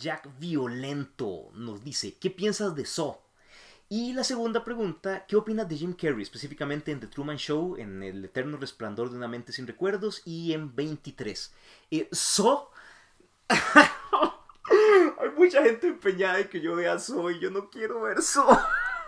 Jack Violento nos dice, ¿qué piensas de So? Y la segunda pregunta, ¿qué opinas de Jim Carrey específicamente en The Truman Show, en El Eterno Resplandor de una mente sin recuerdos y en 23? Eh, so... Hay mucha gente empeñada en que yo vea So y yo no quiero ver So.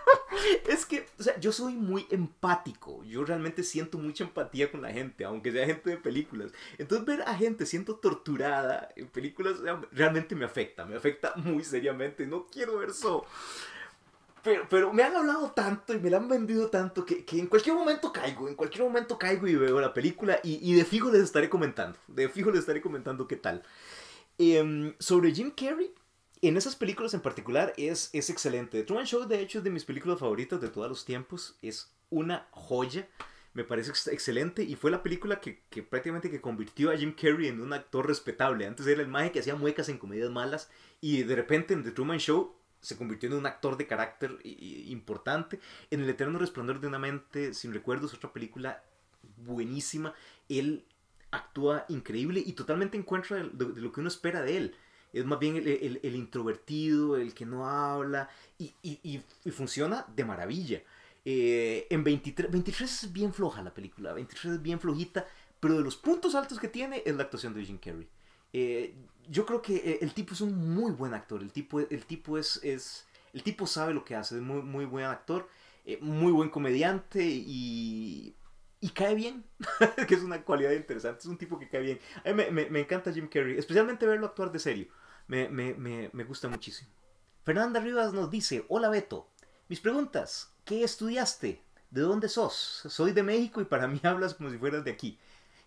es que, o sea, yo soy muy empático. Yo realmente siento mucha empatía con la gente, aunque sea gente de películas. Entonces, ver a gente siendo torturada en películas realmente me afecta. Me afecta muy seriamente. No quiero ver eso. Pero, pero, me han hablado tanto y me la han vendido tanto que, que, en cualquier momento caigo, en cualquier momento caigo y veo la película y, y de fijo les estaré comentando, de fijo les estaré comentando qué tal. Em, sobre Jim Carrey, en esas películas en particular es, es excelente. The Truman Show, de hecho, es de mis películas favoritas de todos los tiempos. Es una joya. Me parece excelente y fue la película que, prácticamente que convirtió a Jim Carrey en un actor respetable. Antes era el maje que hacía muecas en comedias malas y de repente en The Truman Show se convirtió en un actor de carácter importante. En El Eterno Resplandor de una Mente sin Recuerdos, otra película buenísima. Él actúa increíble y totalmente encuentra de, lo que uno espera de él es más bien el, introvertido, el que no habla, y, funciona de maravilla. Eh, en 23, 23 es bien floja la película, 23 es bien flojita, pero de los puntos altos que tiene es la actuación de Jim Carrey. Eh, yo creo que eh, el tipo es un muy buen actor, el tipo, el tipo, es, es, el tipo sabe lo que hace, es muy, muy buen actor, muy buen comediante y cae bien, que es una cualidad interesante, es un tipo que cae bien. A mí me, encanta Jim Carrey, especialmente verlo actuar de serio. Me, gusta muchísimo. Fernanda Rivas nos dice, hola Beto, mis preguntas, ¿qué estudiaste? ¿De dónde sos? Soy de México y para mí hablas como si fueras de aquí.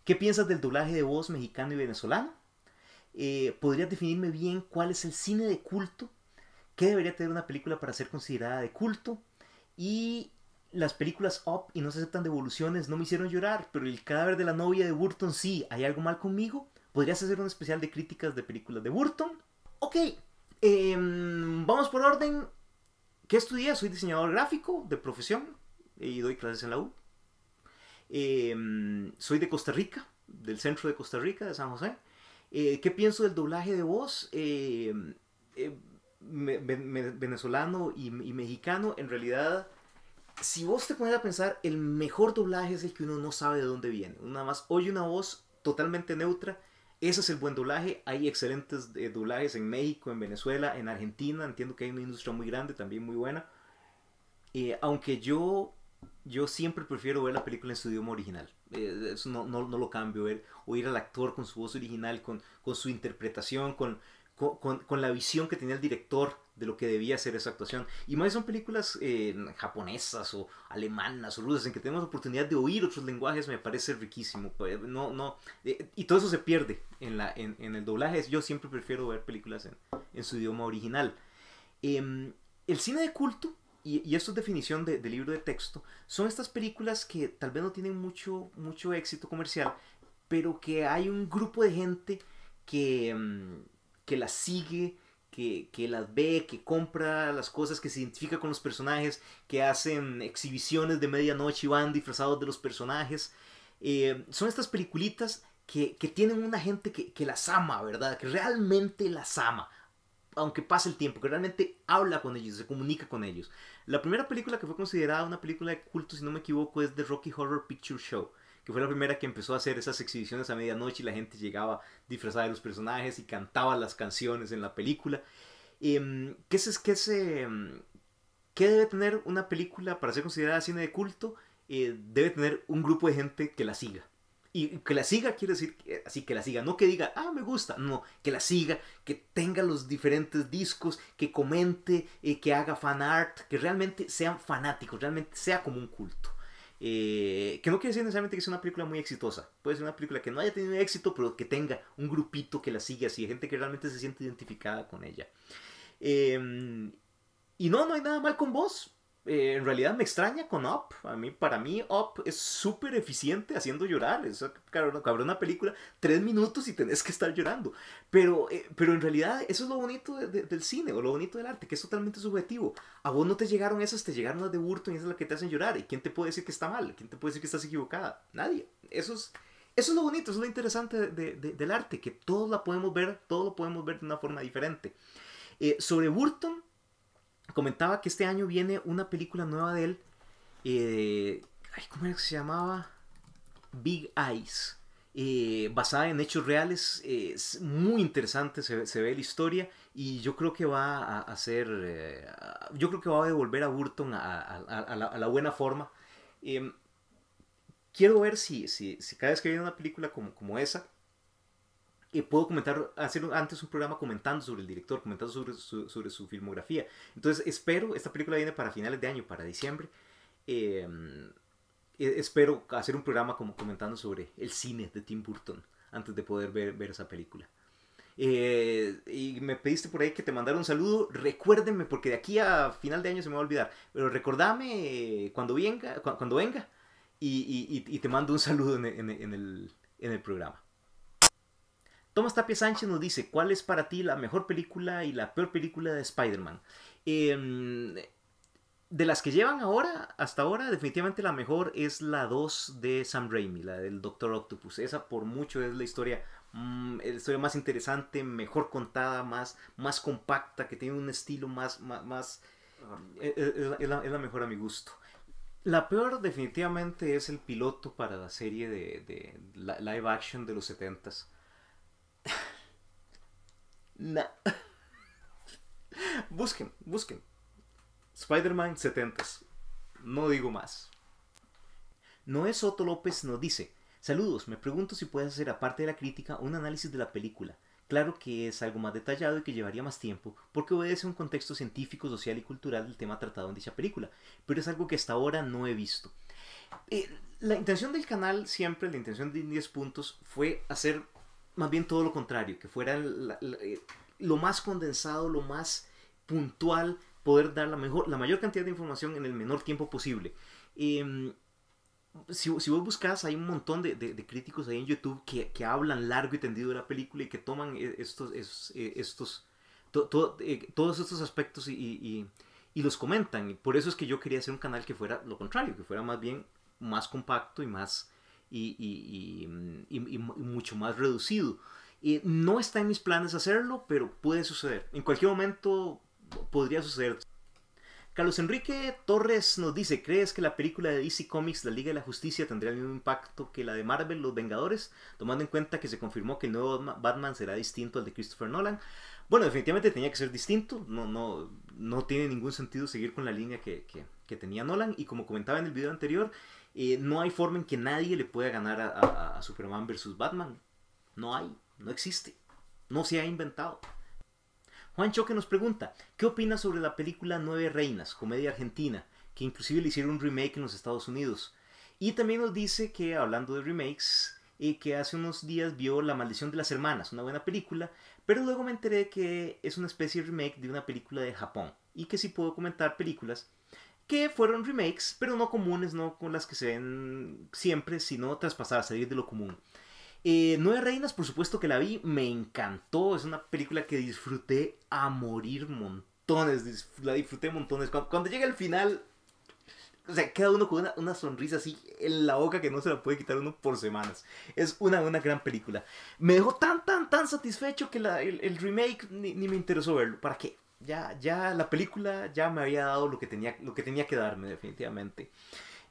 ¿Qué piensas del doblaje de voz mexicano y venezolano? Eh, ¿Podrías definirme bien cuál es el cine de culto? ¿Qué debería tener una película para ser considerada de culto? Y las películas Up y No se aceptan devoluciones no me hicieron llorar, pero El cadáver de la novia de Burton sí. ¿Hay algo mal conmigo? ¿Podrías hacer un especial de críticas de películas de Burton? Ok, em, vamos por orden. ¿Qué estudias? Soy diseñador gráfico de profesión y doy clases en la U. Em, soy de Costa Rica, del centro de Costa Rica, de San José. Eh, ¿Qué pienso del doblaje de voz? Em, eh, venezolano y, y mexicano, en realidad si vos te pones a pensar, el mejor doblaje es el que uno no sabe de dónde viene. Uno nada más oye una voz totalmente neutra ese es el buen doblaje. Hay excelentes eh, doblajes en México, en Venezuela, en Argentina. Entiendo que hay una industria muy grande, también muy buena. Eh, aunque yo, yo siempre prefiero ver la película en su idioma original. Eh, eso no, lo cambio. Ver, oír al actor con su voz original, con, con su interpretación, con, con, la visión que tenía el director de lo que debía ser esa actuación. Y más son películas eh, japonesas o alemanas o rusas en que tenemos oportunidad de oír otros lenguajes, me parece riquísimo. Pues, no, no, eh, y todo eso se pierde en, la, en, el doblaje. Yo siempre prefiero ver películas en, su idioma original. Em, el cine de culto y, esto es definición de, de, libro de texto, son estas películas que tal vez no tienen mucho, mucho éxito comercial, pero que hay un grupo de gente que, em, que las sigue, que, que, las ve, que compra las cosas, que se identifica con los personajes, que hacen exhibiciones de medianoche y van disfrazados de los personajes. Eh, son estas peliculitas que, tienen una gente que, que, las ama, ¿verdad? Que realmente las ama. Aunque pase el tiempo, que realmente habla con ellos, se comunica con ellos. La primera película que fue considerada una película de culto, si no me equivoco, es The Rocky Horror Picture Show que fue la primera que empezó a hacer esas exhibiciones a medianoche y la gente llegaba disfrazada de los personajes y cantaba las canciones en la película. Em, ¿qué, es, debe tener una película para ser considerada cine de culto? Eh, debe tener un grupo de gente que la siga. Y que la siga quiere decir que, así que la siga, no que diga, ah, me gusta, no, que la siga, que tenga los diferentes discos, que comente, eh, que haga fan art, que realmente sean fanáticos, realmente sea como un culto. Eh, que no quiere decir necesariamente que sea una película muy exitosa. Puede ser una película que no haya tenido éxito, pero que tenga un grupito que la siga así, gente que realmente se siente identificada con ella. Em, y no, no hay nada mal con vos. Eh, en realidad me extraña con Up. A mí, para mí, Up es súper eficiente haciendo llorar. Es cabrón, cabrón, una película, tres minutos y tenés que estar llorando. Pero, eh, pero en realidad, eso es lo bonito del cine o lo bonito del arte, que es totalmente subjetivo. A vos no te llegaron esas, te llegaron las de Burton y esas es las que te hacen llorar. ¿Y quién te puede decir que está mal? ¿Quién te puede decir que estás equivocada? Nadie. Eso es, eso es lo bonito, eso es lo interesante del arte, que todos la podemos ver, todos lo podemos ver de una forma diferente. Eh, sobre Burton comentaba que este año viene una película nueva de él. Eh, ay, ¿Cómo era que se llamaba? Big Eyes. Eh, basada en hechos reales. es muy interesante, se, ve la historia. Y yo creo que va a, hacer eh, yo creo que va a devolver a Burton a, la, buena forma. Em, quiero ver si, si, si, cada vez que viene una película como, como esa puedo comentar, hacer antes un programa comentando sobre el director, comentando sobre su, filmografía. Entonces espero, esta película viene para finales de año, para diciembre. Em, e, espero hacer un programa como comentando sobre el cine de Tim Burton antes de poder ver, esa película. Eh, y me pediste por ahí que te mandara un saludo. Recuérdenme, porque de aquí a final de año se me va a olvidar. Pero recordame eh, cuando venga, cuando venga y, te mando un saludo en el programa. Tomás Tapia Sánchez nos dice, ¿cuál es para ti la mejor película y la peor película de Spider-Man? Em, de las que llevan ahora, hasta ahora, definitivamente la mejor es la 2 de Sam Raimi, la del Doctor Octopus. Esa por mucho es la historia, mm, más interesante, mejor contada, más, más compacta, que tiene un estilo más... más, e, e, es, la, mejor a mi gusto. La peor definitivamente es el piloto para la serie de, de, de live action de los 70s busquen, busquen. Spider-Man 70. No digo más. No es Soto López nos dice, saludos, me pregunto si puedes hacer aparte de la crítica un análisis de la película. Claro que es algo más detallado y que llevaría más tiempo, porque obedece a un contexto científico, social y cultural del tema tratado en dicha película, pero es algo que hasta ahora no he visto. Eh, la intención del canal, siempre, la intención de 10 puntos, fue hacer más bien todo lo contrario, que fuera eh, lo más condensado, lo más puntual, poder dar la, mejor, la mayor cantidad de información en el menor tiempo posible. Mm, si, vos buscas, hay un montón de, críticos ahí en YouTube que, hablan largo y tendido de la película y que toman eh, estos, eh, estos, todos estos aspectos y, y, los comentan. Y por eso es que yo quería hacer un canal que fuera lo contrario, que fuera más bien más compacto y más Mm, y, mucho más reducido. y no está en mis planes hacerlo, pero puede suceder. En cualquier momento podría suceder. Carlos Enrique Torres nos dice, ¿crees que la película de DC Comics, La Liga de la Justicia, tendría el mismo impacto que la de Marvel, Los Vengadores? Tomando en cuenta que se confirmó que el nuevo Batman será distinto al de Christopher Nolan. Bueno, definitivamente tenía que ser distinto, no, no, no tiene ningún sentido seguir con la línea que, que tenía Nolan. Y como comentaba en el video anterior, eh, no hay forma en que nadie le pueda ganar a, Superman versus Batman. No hay, no existe, no se ha inventado. Juan Choque nos pregunta, ¿qué opina sobre la película Nueve Reinas, comedia argentina, que inclusive le hicieron un remake en los Estados Unidos? Y también nos dice que, hablando de remakes, eh, que hace unos días vio La Maldición de las Hermanas, una buena película, pero luego me enteré que es una especie de remake de una película de Japón, y que si puedo comentar películas que fueron remakes, pero no comunes, no con las que se ven siempre, sino traspasadas, salir de lo común. Eh, Nueve Reinas, por supuesto que la vi, me encantó, es una película que disfruté a morir montones, la disfruté montones. Cuando, llega el final, o sea, queda uno con una, sonrisa así en la boca que no se la puede quitar uno por semanas. Es una, una gran película. Me dejó tan, tan, tan satisfecho que la, el, remake ni me interesó verlo. ¿Para qué? Ya, ya la película ya me había dado lo que tenía, lo que, tenía que darme, definitivamente.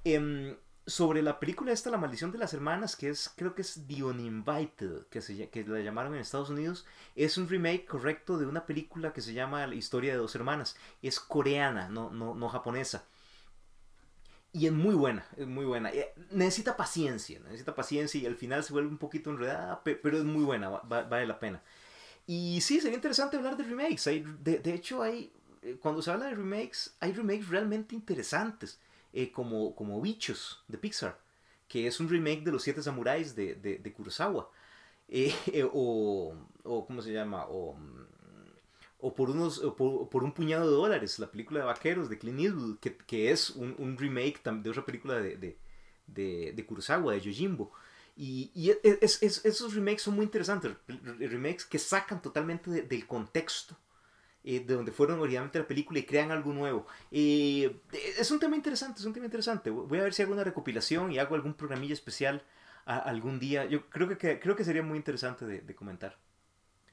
Em, sobre la película esta, La Maldición de las Hermanas, que es, creo que es The Uninvited, que, que la llamaron en Estados Unidos, es un remake correcto de una película que se llama La Historia de dos Hermanas. Es coreana, no, no, no japonesa. Y es muy buena, es muy buena. Eh, necesita paciencia, necesita paciencia y al final se vuelve un poquito enredada, pero es muy buena, vale la pena. Y sí, sería interesante hablar de remakes. Hay, de, hecho, hay, eh, cuando se habla de remakes, hay remakes realmente interesantes, eh, como, como Bichos de Pixar, que es un remake de Los Siete Samuráis de, de, de Kurosawa. Eh, o, o, ¿cómo se llama? O, por, unos, por, un puñado de dólares, la película de Vaqueros de Clint Eastwood, que, es un, un remake de otra película de, de, de, de Kurosawa, de Yojimbo. Y, e, e, es, esos remakes son muy interesantes, remakes que sacan totalmente del contexto eh, de donde fueron originalmente la película y crean algo nuevo. Eh, es un tema interesante, es un tema interesante. Voy a ver si hago una recopilación y hago algún programilla especial algún día. Yo creo que, creo que sería muy interesante de, comentar.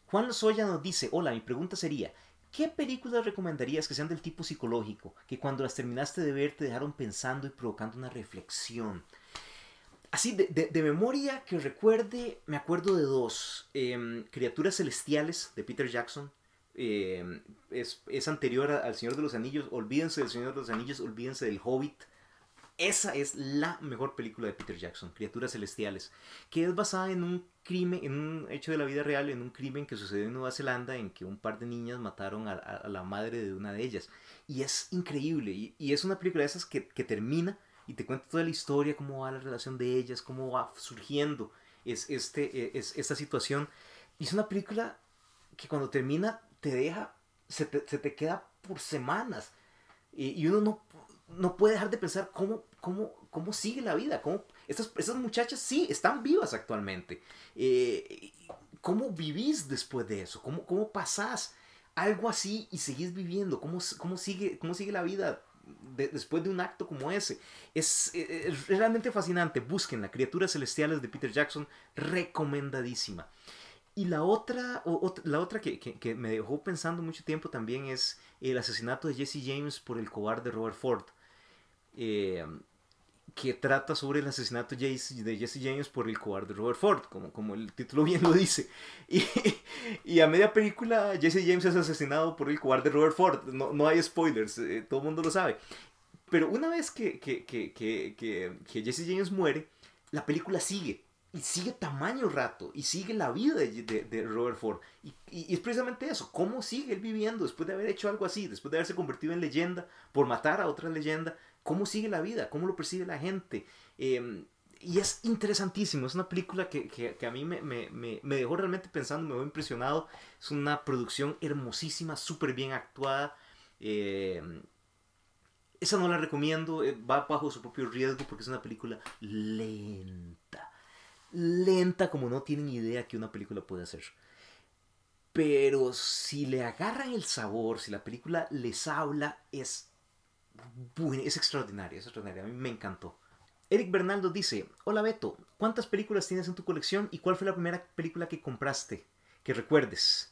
Juan Soya nos dice, hola, mi pregunta sería, ¿Qué películas recomendarías que sean del tipo psicológico, que cuando las terminaste de ver te dejaron pensando y provocando una reflexión? Así, de, memoria que recuerde, me acuerdo de dos. Em, criaturas Celestiales de Peter Jackson. Em, es, anterior al Señor de los Anillos. Olvídense del Señor de los Anillos, olvídense del Hobbit. Esa es la mejor película de Peter Jackson, Criaturas Celestiales, que es basada en un crimen, en un hecho de la vida real, en un crimen que sucedió en Nueva Zelanda en que un par de niñas mataron a, la madre de una de ellas. Y es increíble, y, es una película de esas que, que termina y te cuenta toda la historia, cómo va la relación de ellas, cómo va surgiendo es, este, eh, es, esta situación. Y es una película que cuando termina te deja, se te, queda por semanas. Y, uno no, no, puede dejar de pensar cómo, cómo, cómo sigue la vida, cómo, estas, muchachas sí están vivas actualmente. Eh, ¿Cómo vivís después de eso? ¿Cómo, cómo pasás algo así y seguís viviendo? ¿Cómo, cómo, sigue, ¿Cómo sigue la vida después de un acto como ese. Eh, eh, es, realmente fascinante. Busquen la Criaturas Celestiales de Peter Jackson, recomendadísima. Y la otra, la otra que, me dejó pensando mucho tiempo también es el asesinato de Jesse James por el cobarde Robert Ford. Eh, que trata sobre el asesinato de Jesse James por el cobarde Robert Ford, como, como el título bien lo dice. Y, y a media película Jesse James es asesinado por el cobarde Robert Ford. No, no hay spoilers, eh, todo el mundo lo sabe. Pero una vez que, Jesse James muere, la película sigue. Y sigue tamaño rato. Y sigue la vida de, de, Robert Ford. Y, y, y, es precisamente eso. ¿Cómo sigue él viviendo después de haber hecho algo así? Después de haberse convertido en leyenda por matar a otra leyenda cómo sigue la vida, cómo lo percibe la gente. Em, y es interesantísimo, es una película que, que, a mí me, me, me, dejó realmente pensando, me dejó impresionado. Es una producción hermosísima, súper bien actuada. Em, esa no la recomiendo, eh, va bajo su propio riesgo porque es una película lenta. Lenta como no tienen idea que una película puede hacer. Pero si le agarran el sabor, si la película les habla, es es extraordinario, es extraordinario, a mí me encantó. Eric Bernaldo dice, hola Beto, ¿cuántas películas tienes en tu colección y cuál fue la primera película que compraste? Que recuerdes.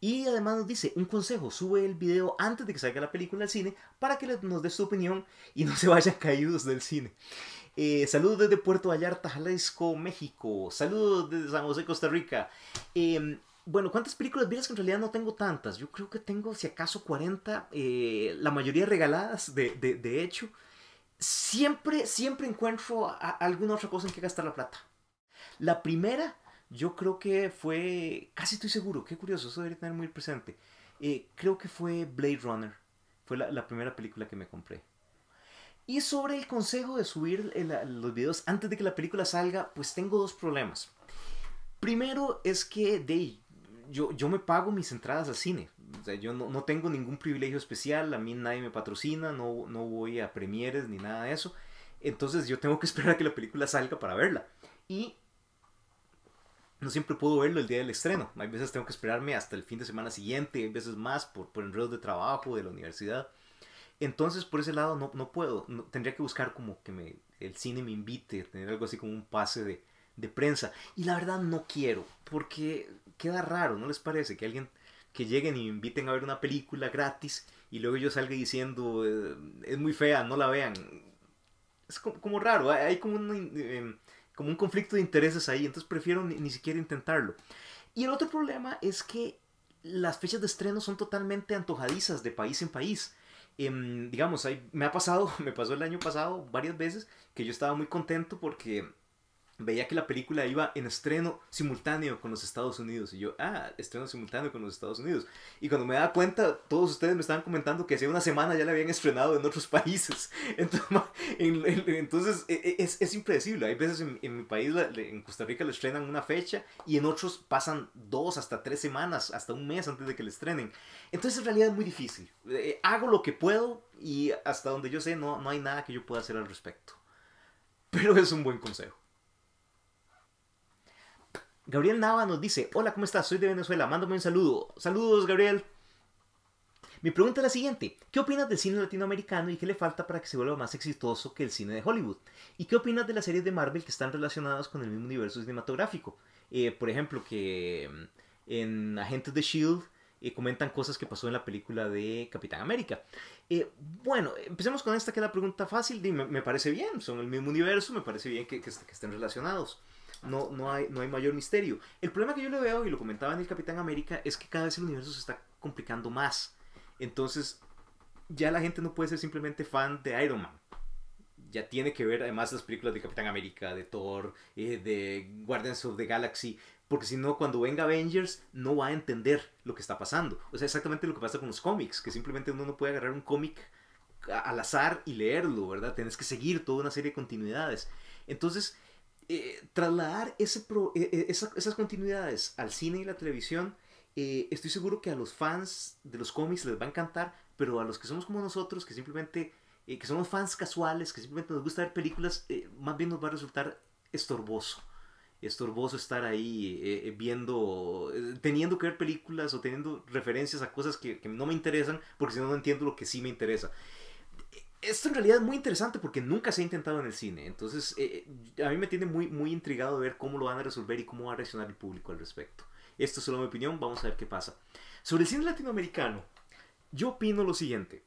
Y además nos dice, un consejo, sube el video antes de que salga la película al cine para que nos des tu opinión y no se vayan caídos del cine. Eh, saludos desde Puerto Vallarta, Jalisco, México. Saludos desde San José, Costa Rica. Eh, bueno, ¿cuántas películas vieras que en realidad no tengo tantas? Yo creo que tengo, si acaso, 40, eh, la mayoría regaladas, de, de, de, hecho. Siempre, siempre encuentro alguna otra cosa en que gastar la plata. La primera, yo creo que fue, casi estoy seguro, qué curioso, eso debería tener muy presente. Eh, creo que fue Blade Runner. Fue la, primera película que me compré. Y sobre el consejo de subir eh, los videos antes de que la película salga, pues tengo dos problemas. Primero es que, de yo, me pago mis entradas al cine. O sea, yo no, tengo ningún privilegio especial, a mí nadie me patrocina, no, no voy a premieres ni nada de eso. Entonces yo tengo que esperar a que la película salga para verla. Y no siempre puedo verlo el día del estreno. Hay veces tengo que esperarme hasta el fin de semana siguiente, hay veces más por, por enredos de trabajo, de la universidad. Entonces, por ese lado, no, puedo. tendría que buscar como que me, el cine me invite, tener algo así como un pase de, de prensa. Y la verdad, no quiero, porque queda raro, ¿no les parece? Que alguien que lleguen y inviten a ver una película gratis y luego yo salga diciendo eh, es muy fea, no la vean. Es como, raro, hay como un, em, como un conflicto de intereses ahí, entonces prefiero ni, siquiera intentarlo. Y el otro problema es que las fechas de estreno son totalmente antojadizas de país en país. Em, digamos, ahí me ha pasado, me pasó el año pasado varias veces que yo estaba muy contento porque veía que la película iba en estreno simultáneo con los Estados Unidos. Y yo, ah, estreno simultáneo con los Estados Unidos. Y cuando me daba cuenta, todos ustedes me estaban comentando que hace una semana ya la habían estrenado en otros países. Entonces, e, e, es, es, impredecible. Hay veces en, mi país, en Costa Rica, lo estrenan una fecha y en otros pasan dos hasta tres semanas, hasta un mes antes de que le estrenen. Entonces en realidad es muy difícil. Eh, eh, hago lo que puedo y hasta donde yo sé no, no hay nada que yo pueda hacer al respecto. Pero es un buen consejo. Gabriel Nava nos dice, hola, ¿cómo estás? Soy de Venezuela, mándame un saludo. Saludos, Gabriel. Mi pregunta es la siguiente, ¿qué opinas del cine latinoamericano y qué le falta para que se vuelva más exitoso que el cine de Hollywood? ¿Y qué opinas de las series de Marvel que están relacionadas con el mismo universo cinematográfico? Eh, por ejemplo, que mm, en Agentes de Shield eh, comentan cosas que pasó en la película de Capitán América. Eh, bueno, empecemos con esta que es la pregunta fácil, me, parece bien, son el mismo universo, me parece bien que estén relacionados no, no, hay, no hay mayor misterio. El problema que yo le veo, y lo comentaba en el Capitán América, es que cada vez el universo se está complicando más. Entonces, ya la gente no puede ser simplemente fan de Iron Man. Ya tiene que ver además las películas de Capitán América, de Thor, eh, de Guardians of the Galaxy, porque si no, cuando venga Avengers, no va a entender lo que está pasando. O sea, exactamente lo que pasa con los cómics, que simplemente uno no puede agarrar un cómic al azar y leerlo, ¿verdad? Tienes que seguir toda una serie de continuidades. Entonces, eh, trasladar ese pro, eh, eh, esas, continuidades al cine y la televisión, estoy seguro que a los fans de los cómics les va a encantar, pero a los que somos como nosotros, que simplemente, que somos fans casuales, que simplemente nos gusta ver películas, más bien nos va a resultar estorboso. Estorboso estar ahí viendo, teniendo que ver películas o teniendo referencias a cosas que, que no me interesan, porque si no, no entiendo lo que sí me interesa esto en realidad es muy interesante porque nunca se ha intentado en el cine. Entonces, eh, eh, a mí me tiene muy, muy intrigado ver cómo lo van a resolver y cómo va a reaccionar el público al respecto. Esto es solo mi opinión, vamos a ver qué pasa. Sobre el cine latinoamericano, yo opino lo siguiente.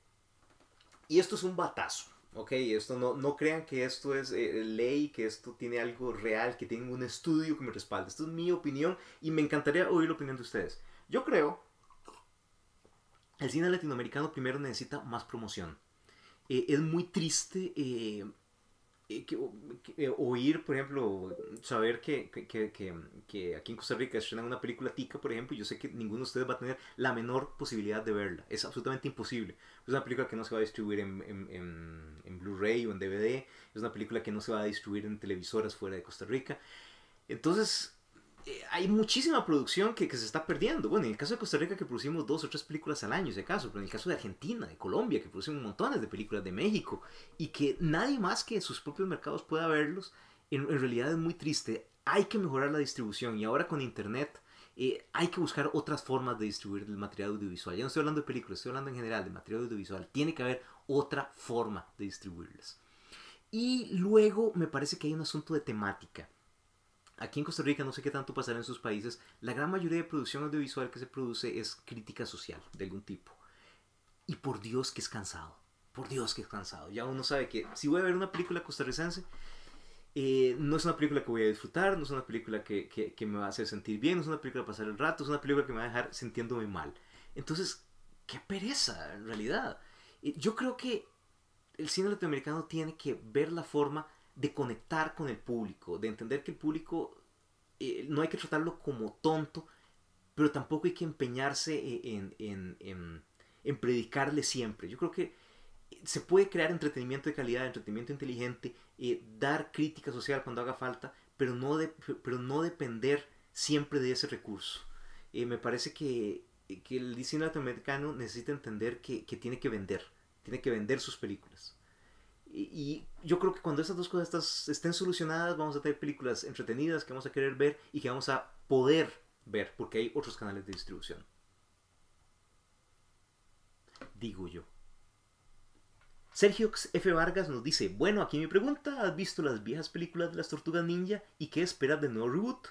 Y esto es un batazo, ¿ok? Esto no, no crean que esto es eh, ley, que esto tiene algo real, que tiene un estudio que me respalde. Esto es mi opinión y me encantaría oír la opinión de ustedes. Yo creo, el cine latinoamericano primero necesita más promoción eh, es muy triste eh, eh, oír, por ejemplo, saber que, aquí en Costa Rica estrenan una película tica, por ejemplo, y yo sé que ninguno de ustedes va a tener la menor posibilidad de verla. Es absolutamente imposible. Es una película que no se va a distribuir en Blu-ray o en DVD. Es una película que no se va a distribuir en televisoras fuera de Costa Rica. Entonces, eh, hay muchísima producción que, se está perdiendo. Bueno, en el caso de Costa Rica que producimos dos o tres películas al año, si acaso, pero en el caso de Argentina, de Colombia, que producimos montones de películas de México y que nadie más que sus propios mercados pueda verlos, en, realidad es muy triste. Hay que mejorar la distribución y ahora con Internet eh, hay que buscar otras formas de distribuir el material audiovisual. Ya no estoy hablando de películas, estoy hablando en general de material audiovisual. Tiene que haber otra forma de distribuirlas. Y luego me parece que hay un asunto de temática. Aquí en Costa Rica, no sé qué tanto pasará en sus países, la gran mayoría de producción audiovisual que se produce es crítica social de algún tipo. Y por Dios que es cansado, por Dios que es cansado. Ya uno sabe que si voy a ver una película costarricense, eh, no es una película que voy a disfrutar, no es una película que, que, me va a hacer sentir bien, no es una película para pasar el rato, es una película que me va a dejar sintiéndome mal. Entonces, qué pereza en realidad. Yo creo que el cine latinoamericano tiene que ver la forma de conectar con el público, de entender que el público eh, no hay que tratarlo como tonto, pero tampoco hay que empeñarse e-, en, predicarle siempre. Yo creo que se puede crear entretenimiento de calidad, entretenimiento inteligente, eh, dar crítica social cuando haga falta, pero no, pero no depender siempre de ese recurso. Eh, me parece que, el diseño latinoamericano necesita entender que, que tiene que vender, tiene que vender sus películas. Y, yo creo que cuando estas dos cosas estén solucionadas, vamos a tener películas entretenidas que vamos a querer ver y que vamos a poder ver, porque hay otros canales de distribución. Digo yo. Sergio F. Vargas nos dice, bueno, aquí mi pregunta, ¿has visto las viejas películas de las tortugas ninja y qué esperas de nuevo reboot?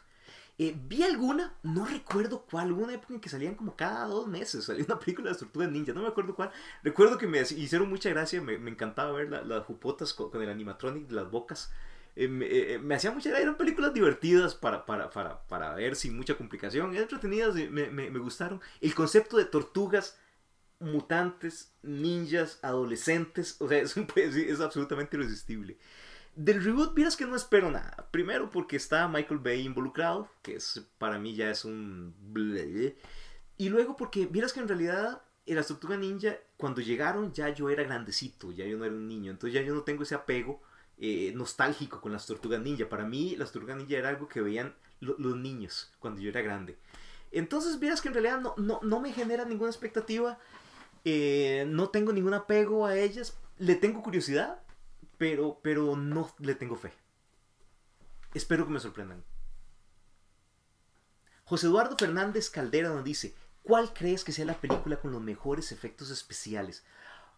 Eh, vi alguna, no recuerdo cuál, alguna época en que salían como cada dos meses, salía una película de tortugas ninja, no me acuerdo cuál. Recuerdo que me hicieron mucha gracia, me, encantaba ver las jupotas con, el animatronic de las bocas. Eh, me, eh, me hacía mucha gracia, eran películas divertidas para, para, ver sin mucha complicación, entretenidas, me, me, gustaron. El concepto de tortugas mutantes, ninjas, adolescentes, o sea, es, es absolutamente irresistible. Del reboot, miras que no espero nada. Primero porque está Michael Bay involucrado, que es, para mí ya es un... Y luego porque miras que en realidad las Tortugas Ninja, cuando llegaron ya yo era grandecito, ya yo no era un niño, entonces ya yo no tengo ese apego eh, nostálgico con las Tortugas Ninja. Para mí las Tortugas Ninja era algo que veían los niños cuando yo era grande. Entonces vieras que en realidad no, no, me genera ninguna expectativa, eh, no tengo ningún apego a ellas, le tengo curiosidad, pero, no le tengo fe. Espero que me sorprendan. José Eduardo Fernández Caldera nos dice, ¿cuál crees que sea la película con los mejores efectos especiales?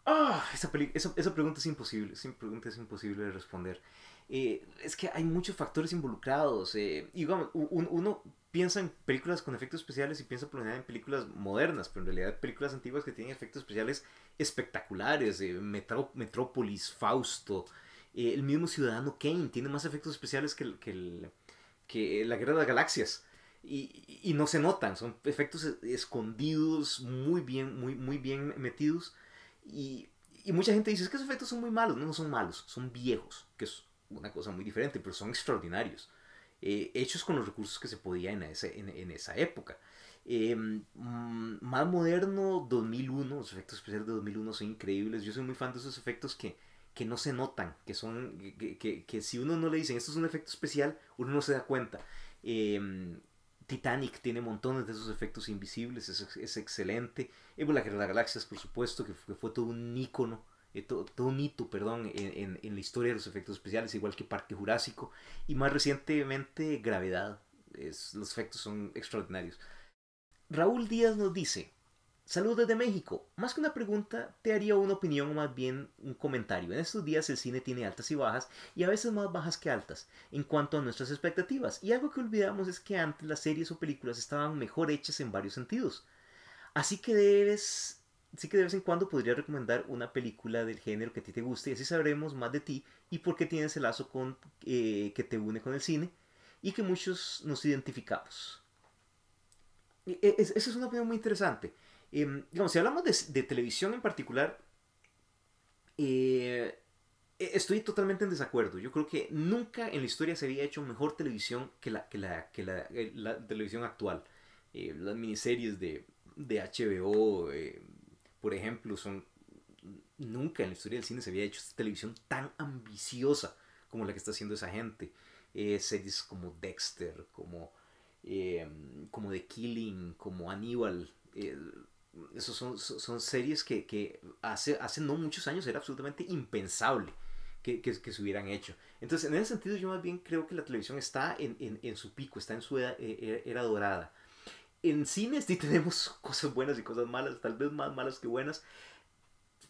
Ah, esa, pregunta es imposible, esa pregunta es imposible de responder. Eh, es que hay muchos factores involucrados. Eh, y uno piensa en películas con efectos especiales y piensa por lo en películas modernas, pero en realidad películas antiguas que tienen efectos especiales espectaculares, eh, Metrópolis, Fausto, eh, el mismo Ciudadano Kane tiene más efectos especiales que, que, que la Guerra de las Galaxias. Y, no se notan, son efectos escondidos, muy bien, muy, muy bien metidos. Y, y mucha gente dice, es que esos efectos son muy malos. No, no son malos, son viejos, que es una cosa muy diferente, pero son extraordinarios. Eh, hechos con los recursos que se podía en, esa época. Em, mm, más moderno, 2001, los efectos especiales de 2001 son increíbles. Yo soy muy fan de esos efectos que, no se notan, que son, que, si uno no le dicen esto es un efecto especial, uno no se da cuenta. Em, Titanic tiene montones de esos efectos invisibles, es, es excelente. guerra de las Galaxias, por supuesto, que que fue todo un ícono eh, todo, un hito, perdón, en, en, la historia de los efectos especiales, igual que Parque Jurásico y más recientemente Gravedad. los efectos son extraordinarios. Raúl Díaz nos dice, Saludos desde México. Más que una pregunta, te haría una opinión o más bien un comentario. En estos días el cine tiene altas y bajas y a veces más bajas que altas en cuanto a nuestras expectativas. Y algo que olvidamos es que antes las series o películas estaban mejor hechas en varios sentidos. Así que debes sí que de vez en cuando podría recomendar una película del género que a ti te guste y así sabremos más de ti y por qué tienes el lazo con, eh, que te une con el cine y que muchos nos identificamos. E, e, esa es una opinión muy interesante. Em, si hablamos de, televisión en particular, eh, e, estoy totalmente en desacuerdo. Yo creo que nunca en la historia se había hecho mejor televisión que la, que la, que eh, televisión actual. las miniseries de, de HBO, por ejemplo, son, nunca en la historia del cine se había hecho esta televisión tan ambiciosa como la que está haciendo esa gente. Eh, series como Dexter, como, eh, como The Killing, como Aníbal. Eh, esos son, son series que, que, hace, hace no muchos años era absolutamente impensable que, que, se hubieran hecho. Entonces, en ese sentido, yo más bien creo que la televisión está en, en, su pico, está en su e, e, era dorada en cines sí tenemos cosas buenas y cosas malas, tal vez más malas que buenas,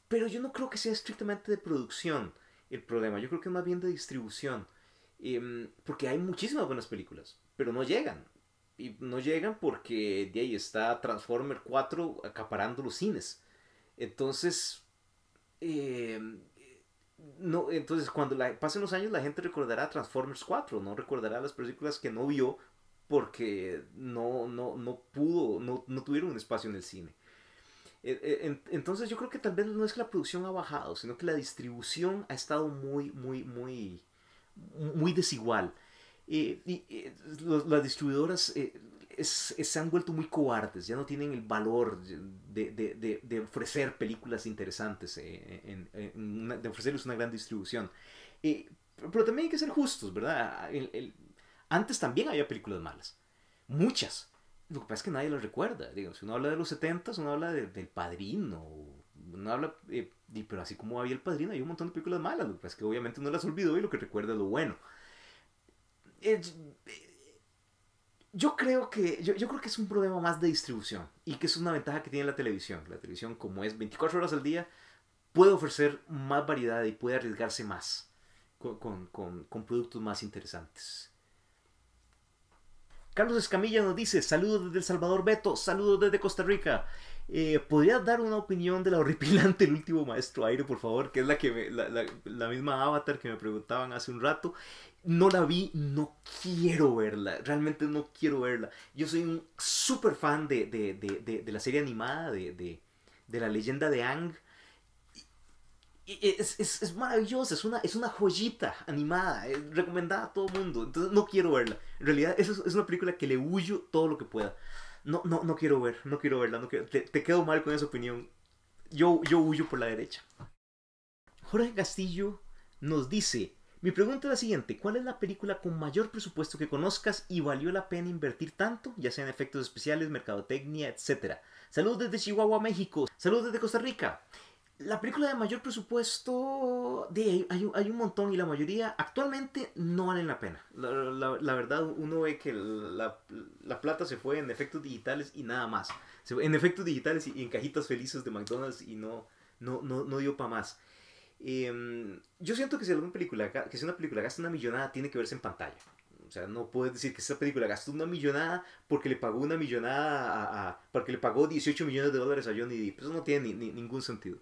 pero yo no creo que sea estrictamente de producción el problema, yo creo que es más bien de distribución, em, porque hay muchísimas buenas películas, pero no llegan, y no llegan porque de ahí está Transformer 4 acaparando los cines, entonces, em, no, entonces cuando pasen los años la gente recordará Transformers 4, no recordará las películas que no vio porque no, no, no pudo, no, tuvieron un espacio en el cine. Eh, eh, entonces yo creo que tal vez no es que la producción ha bajado, sino que la distribución ha estado muy, muy, muy, muy desigual. Eh, y, las distribuidoras se han vuelto muy cobardes, ya no tienen el valor de, ofrecer películas interesantes, de ofrecerles una gran distribución. pero también hay que ser justos, ¿verdad? Antes también había películas malas. Muchas. Lo que pasa es que nadie las recuerda. si uno habla de los 70, uno habla del Padrino. habla, eh, pero así como había el Padrino, hay un montón de películas malas. Lo que pasa es que obviamente uno las olvidó y lo que recuerda es lo bueno. Eh, eh, yo creo que yo, creo que es un problema más de distribución y que es una ventaja que tiene la televisión. La televisión, como es 24 horas al día, puede ofrecer más variedad y puede arriesgarse más con productos más interesantes. Carlos Escamilla nos dice, saludos desde El Salvador Beto, saludos desde Costa Rica. Eh, ¿Podrías dar una opinión de la horripilante El último maestro aire, por favor? Que es la, misma avatar que me preguntaban hace un rato. No la vi, no quiero verla, realmente no quiero verla. Yo soy un súper fan de, de, la serie animada, de, la leyenda de Ang. Es, es, es, maravillosa, es una, es una joyita animada, eh, recomendada a todo mundo. Entonces no quiero verla. En realidad es, es una película que le huyo todo lo que pueda. No, no, no quiero ver, no quiero verla, no te, quedo mal con esa opinión. Yo, yo huyo por la derecha. Jorge Castillo nos dice, mi pregunta es la siguiente, ¿cuál es la película con mayor presupuesto que conozcas y valió la pena invertir tanto, ya sea en efectos especiales, mercadotecnia, etcétera? Saludos desde Chihuahua, México. Saludos desde Costa Rica. La película de mayor presupuesto, hay, un montón y la mayoría actualmente no valen la pena. La, verdad, uno ve que la, plata se fue en efectos digitales y nada más. en efectos digitales y, en cajitas felices de McDonald's y no, no, no, dio para más. Em, yo siento que si, alguna película, que si una película gasta una millonada, tiene que verse en pantalla. O sea, no puedes decir que esa película gastó una millonada porque le pagó una millonada a, porque le pagó 18 millones de dólares a Johnny Depp. Eso no tiene ningún sentido.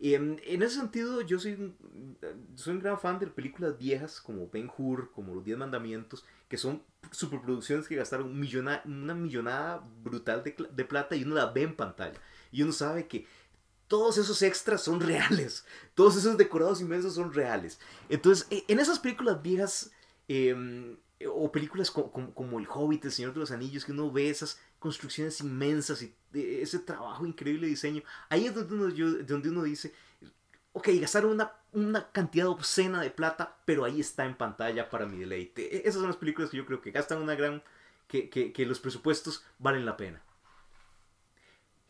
Em, en, ese sentido, yo soy un, soy un gran fan de películas viejas como Ben Hur, como Los Diez Mandamientos, que son superproducciones que gastaron una millonada brutal de, plata y uno la ve en pantalla. Y uno sabe que todos esos extras son reales, todos esos decorados inmensos son reales. Entonces, e, en esas películas viejas, em, o películas como El Hobbit, El Señor de los Anillos, que uno ve esas construcciones inmensas y ese trabajo increíble de diseño. Ahí es donde uno, donde uno dice, ok, gastaron una, cantidad obscena de plata, pero ahí está en pantalla para mi deleite. E, esas son las películas que yo creo que gastan una gran... que, los presupuestos valen la pena.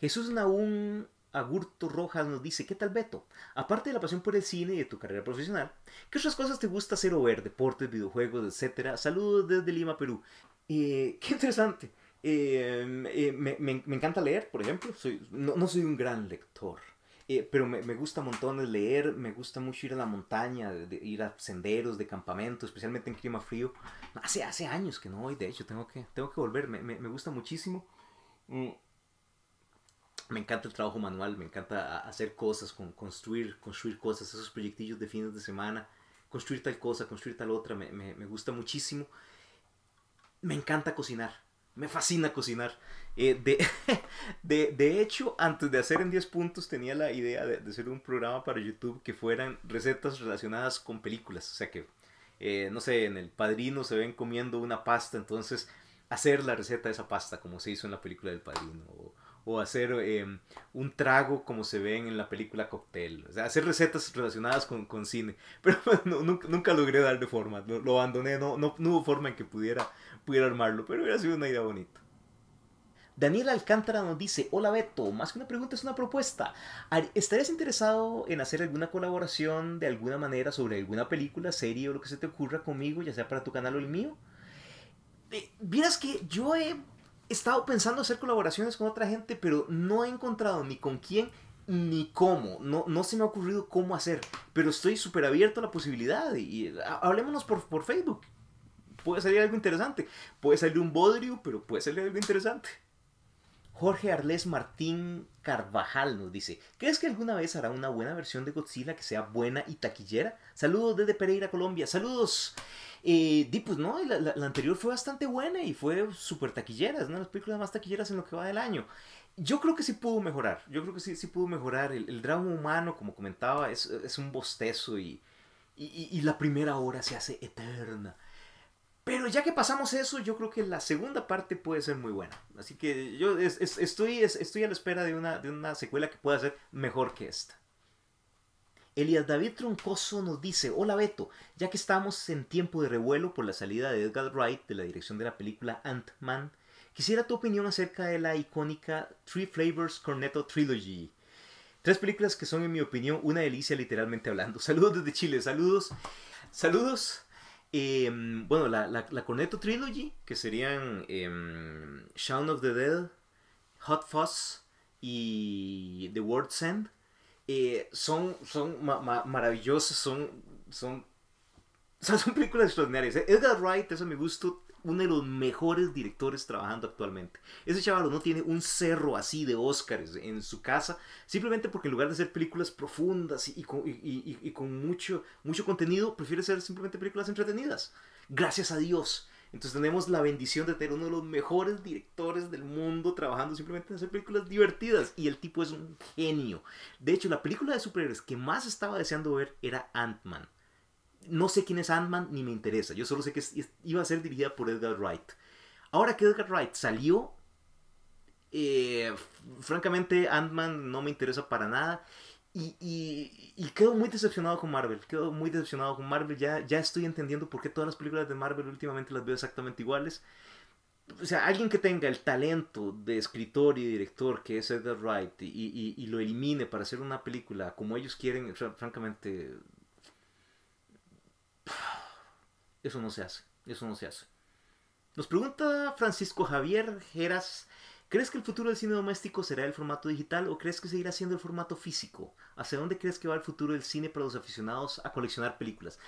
Jesús Naún Agurto Rojas nos dice, ¿qué tal Beto? Aparte de la pasión por el cine y de tu carrera profesional, ¿qué otras cosas te gusta hacer o ver? Deportes, videojuegos, etcétera. Saludos desde Lima, Perú. Eh, qué interesante. Em, eh, me, encanta leer, por ejemplo. no, soy un gran lector. Eh, pero me, me, gusta montones leer, me gusta mucho ir a la montaña, ir a senderos de campamento, especialmente en clima frío. Hace, hace años que no voy, de hecho, tengo que, tengo que volver, me, gusta muchísimo. Mm, me encanta el trabajo manual, me encanta hacer cosas, construir, construir cosas, esos proyectillos de fines de semana, construir tal cosa, construir tal otra, me, gusta muchísimo. Me encanta cocinar. Me fascina cocinar. Eh, de, de, hecho, antes de hacer en 10 puntos tenía la idea de, hacer un programa para YouTube que fueran recetas relacionadas con películas. O sea que, eh, no sé, en El Padrino se ven comiendo una pasta, entonces hacer la receta de esa pasta como se hizo en la película del Padrino. O, hacer em, un trago como se ven en la película Cocktail. O sea, hacer recetas relacionadas con, con cine. Pero nunca, logré darle forma, lo, abandoné, no, no, no, hubo forma en que pudiera pudiera armarlo, pero hubiera sido una idea bonita. Daniel Alcántara nos dice, hola Beto, más que una pregunta es una propuesta. ¿Estarías interesado en hacer alguna colaboración de alguna manera sobre alguna película, serie o lo que se te ocurra conmigo, ya sea para tu canal o el mío? Eh, vieras que yo he estado pensando hacer colaboraciones con otra gente, pero no he encontrado ni con quién ni cómo. No, no se me ha ocurrido cómo hacer, pero estoy súper abierto a la posibilidad y, hablemos hablémonos por Facebook puede salir algo interesante. Puede salir un bodrio, pero puede salir algo interesante. Jorge Arlés Martín Carvajal nos dice, ¿crees que alguna vez hará una buena versión de Godzilla que sea buena y taquillera? Saludos desde Pereira, Colombia. Saludos. Eh, pues, no, la, anterior fue bastante buena y fue súper taquillera. Es una de las películas más taquilleras en lo que va del año. Yo creo que sí pudo mejorar. Yo creo que sí, sí pudo mejorar. El, drama humano, como comentaba, es, un bostezo y la primera hora se hace eterna. Pero ya que pasamos eso, yo creo que la segunda parte puede ser muy buena. Así que yo estoy, a la espera de una, de una secuela que pueda ser mejor que esta. Elias David Troncoso nos dice, hola Beto, ya que estamos en tiempo de revuelo por la salida de Edgar Wright de la dirección de la película Ant-Man, quisiera tu opinión acerca de la icónica Three Flavors Cornetto Trilogy. Tres películas que son, en mi opinión, una delicia literalmente hablando. Saludos desde Chile, saludos, saludos eh, bueno, la, la, la, Cornetto Trilogy, que serían eh, Shaun of the Dead, Hot Fuzz y The World's End, eh, son, son maravillosas, son, son, son, películas extraordinarias. Edgar Wright eso me mi uno de los mejores directores trabajando actualmente. Ese chaval no tiene un cerro así de oscars en su casa, simplemente porque en lugar de hacer películas profundas y, con, mucho, mucho contenido, prefiere hacer simplemente películas entretenidas. Gracias a Dios. Entonces tenemos la bendición de tener uno de los mejores directores del mundo trabajando simplemente en hacer películas divertidas. Y el tipo es un genio. De hecho, la película de superhéroes que más estaba deseando ver era Ant-Man no sé quién es Ant-Man ni me interesa. Yo solo sé que iba a ser dirigida por Edgar Wright. Ahora que Edgar Wright salió, eh, francamente Ant-Man no me interesa para nada. Y, quedo muy decepcionado con Marvel. Quedo muy decepcionado con Marvel. Ya, ya estoy entendiendo por qué todas las películas de Marvel últimamente las veo exactamente iguales. O sea, alguien que tenga el talento de escritor y director que es Edgar Wright y, y lo elimine para hacer una película como ellos quieren, francamente eso no se hace, eso no se hace. Nos pregunta Francisco Javier Geras, ¿crees que el futuro del cine doméstico será el formato digital o crees que seguirá siendo el formato físico? ¿Hacia dónde crees que va el futuro del cine para los aficionados a coleccionar películas?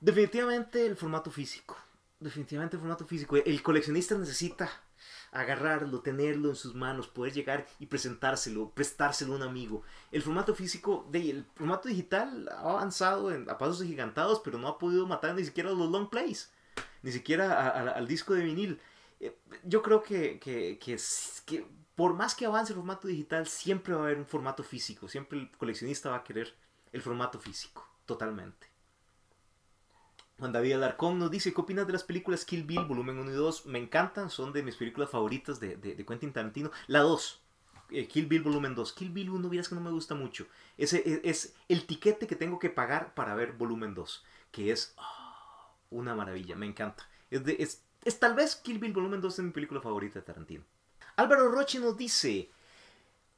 Definitivamente el formato físico. Definitivamente el formato físico. El coleccionista necesita agarrarlo, tenerlo en sus manos, poder llegar y presentárselo, prestárselo a un amigo. El formato físico, el formato digital ha avanzado a pasos gigantados, pero no ha podido matar ni siquiera los long plays, ni siquiera al disco de vinil. Eh, yo creo que, que, que, que por más que avance el formato digital, siempre va a haber un formato físico, siempre el coleccionista va a querer el formato físico, totalmente. Juan David Alarcón nos dice, ¿qué opinas de las películas Kill Bill, volumen 1 y 2? Me encantan, son de mis películas favoritas de, Quentin Tarantino. La 2, eh, Kill Bill volumen 2. Kill Bill 1, miras que no me gusta mucho. Ese es, el tiquete que tengo que pagar para ver volumen 2, que es oh, una maravilla, me encanta. Es, tal vez Kill Bill volumen 2 es mi película favorita de Tarantino. Álvaro Roche nos dice,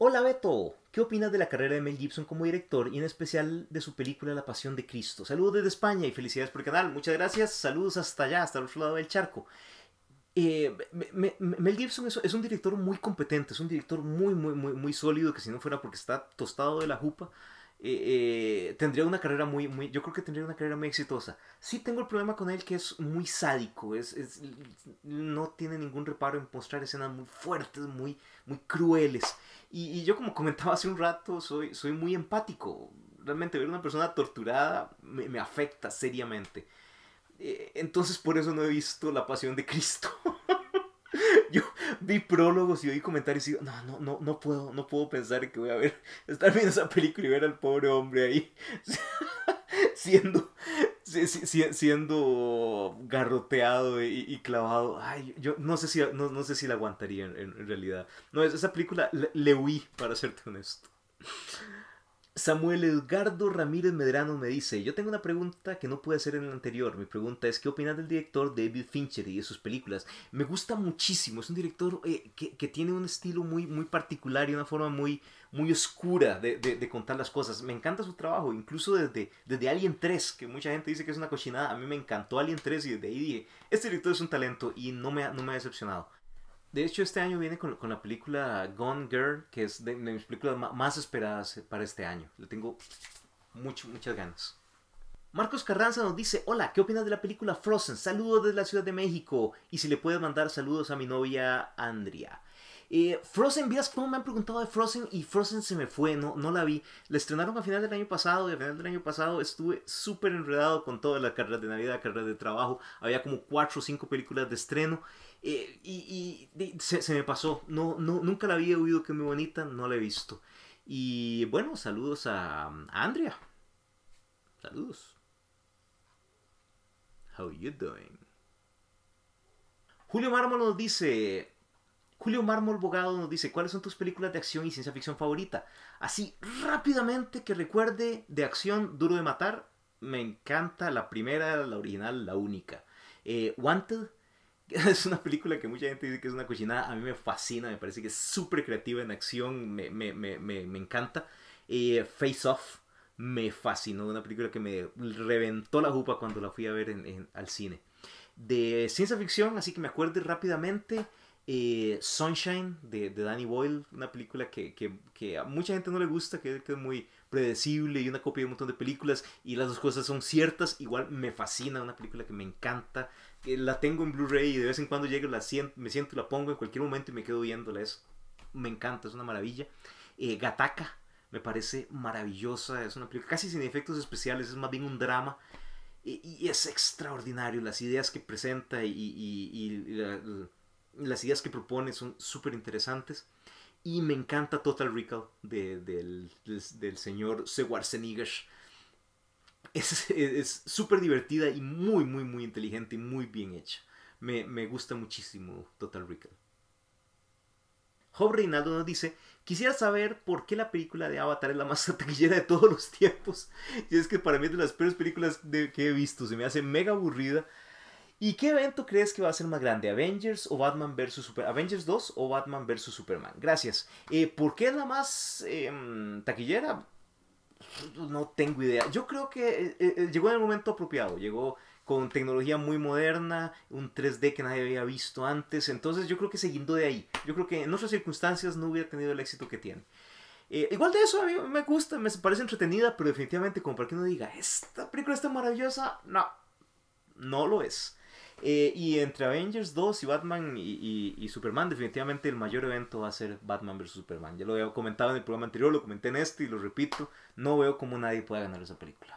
Hola Beto, ¿qué opinas de la carrera de Mel Gibson como director y en especial de su película La Pasión de Cristo? Saludos desde España y felicidades por el canal, muchas gracias, saludos hasta allá, hasta el otro lado del charco. Eh, Mel Gibson es, es, un director muy competente, es un director muy, muy, muy, muy sólido que si no fuera porque está tostado de la jupa, eh, eh, tendría una carrera muy, muy, yo creo que tendría una carrera muy exitosa. Sí tengo el problema con él que es muy sádico, es, no tiene ningún reparo en mostrar escenas muy fuertes, muy, muy crueles. Y, yo como comentaba hace un rato, soy, soy muy empático. Realmente ver una persona torturada me, me afecta seriamente. Eh, entonces por eso no he visto La Pasión de Cristo. Yo vi prólogos y oí comentarios y digo, no, no, no, no puedo, no puedo pensar que voy a ver, estar viendo esa película y ver al pobre hombre ahí siendo, siendo garroteado y, clavado. Ay, yo no sé si, no, sé si la aguantaría en, realidad. No, esa película le, le huí, para serte honesto. Samuel Edgardo Ramírez Medrano me dice, yo tengo una pregunta que no puede hacer en el anterior. Mi pregunta es, ¿qué opinas del director David Fincher y de sus películas? Me gusta muchísimo, es un director eh, que, tiene un estilo muy, muy particular y una forma muy, muy oscura de, contar las cosas. Me encanta su trabajo, incluso desde, desde Alien 3, que mucha gente dice que es una cochinada. A mí me encantó Alien 3 y desde ahí dije, este director es un talento y no me, no me ha decepcionado. De hecho, este año viene con, la película Gone Girl, que es de, de mis películas más esperadas eh, para este año. Le tengo mucho, muchas ganas. Marcos Carranza nos dice, hola, ¿qué opinas de la película Frozen? Saludos desde la Ciudad de México. Y si le puedes mandar saludos a mi novia Andrea. Eh, Frozen, vieras cómo me han preguntado de Frozen y Frozen se me fue, no, no la vi. La estrenaron a final del año pasado y a final del año pasado estuve súper enredado con toda la carrera de Navidad, carrera de trabajo. Había como cuatro o cinco películas de estreno eh, y, se, me pasó. No, no, nunca la había oído que muy bonita, no la he visto. Y bueno, saludos a, Andrea. Saludos. How you doing? Julio Mármol nos dice, Julio Mármol Bogado nos dice, ¿cuáles son tus películas de acción y ciencia ficción favorita? Así rápidamente que recuerde de acción, Duro de Matar, me encanta la primera, la original, la única. Eh, Wanted, es una película que mucha gente dice que es una cochinada, a mí me fascina, me parece que es súper creativa en acción, me, encanta. Eh, Face Off, me fascinó, una película que me reventó la jupa cuando la fui a ver al cine. De ciencia ficción, así que me acuerde rápidamente. Eh, Sunshine de, Danny Boyle, una película que, a mucha gente no le gusta, que, es muy predecible y una copia de un montón de películas y las dos cosas son ciertas, igual me fascina, una película que me encanta, que la tengo en Blu-ray y de vez en cuando llego, la siento, me siento y la pongo en cualquier momento y me quedo viéndola, es, me encanta, es una maravilla. Eh, Gataka me parece maravillosa, es una película casi sin efectos especiales, es más bien un drama y, es extraordinario las ideas que presenta y, la las ideas que propone son súper interesantes. Y me encanta Total Recall de, del, del, señor Es súper divertida y muy, muy, muy inteligente y muy bien hecha. Me, gusta muchísimo Total Recall. Job Reinaldo nos dice, quisiera saber por qué la película de Avatar es la más taquillera de todos los tiempos. Y es que para mí es de las peores películas de, que he visto. Se me hace mega aburrida. ¿Y qué evento crees que va a ser más grande? ¿Avengers o Batman vs. Super Avengers 2 o Batman vs. Superman? Gracias. Eh, ¿Por qué es la más em, taquillera? Pues, no tengo idea. Yo creo que eh, eh, llegó en el momento apropiado. Llegó con tecnología muy moderna, un 3D que nadie había visto antes. Entonces yo creo que siguiendo de ahí. Yo creo que en otras circunstancias no hubiera tenido el éxito que tiene. igual de eso, a mí me gusta, me parece entretenida, pero definitivamente como para que no diga, esta película está maravillosa, no, no lo es. Eh, y entre Avengers 2 y Batman y, Superman, definitivamente el mayor evento va a ser Batman vs. Superman. Ya lo había comentado en el programa anterior, lo comenté en este y lo repito, no veo cómo nadie pueda ganar esa película.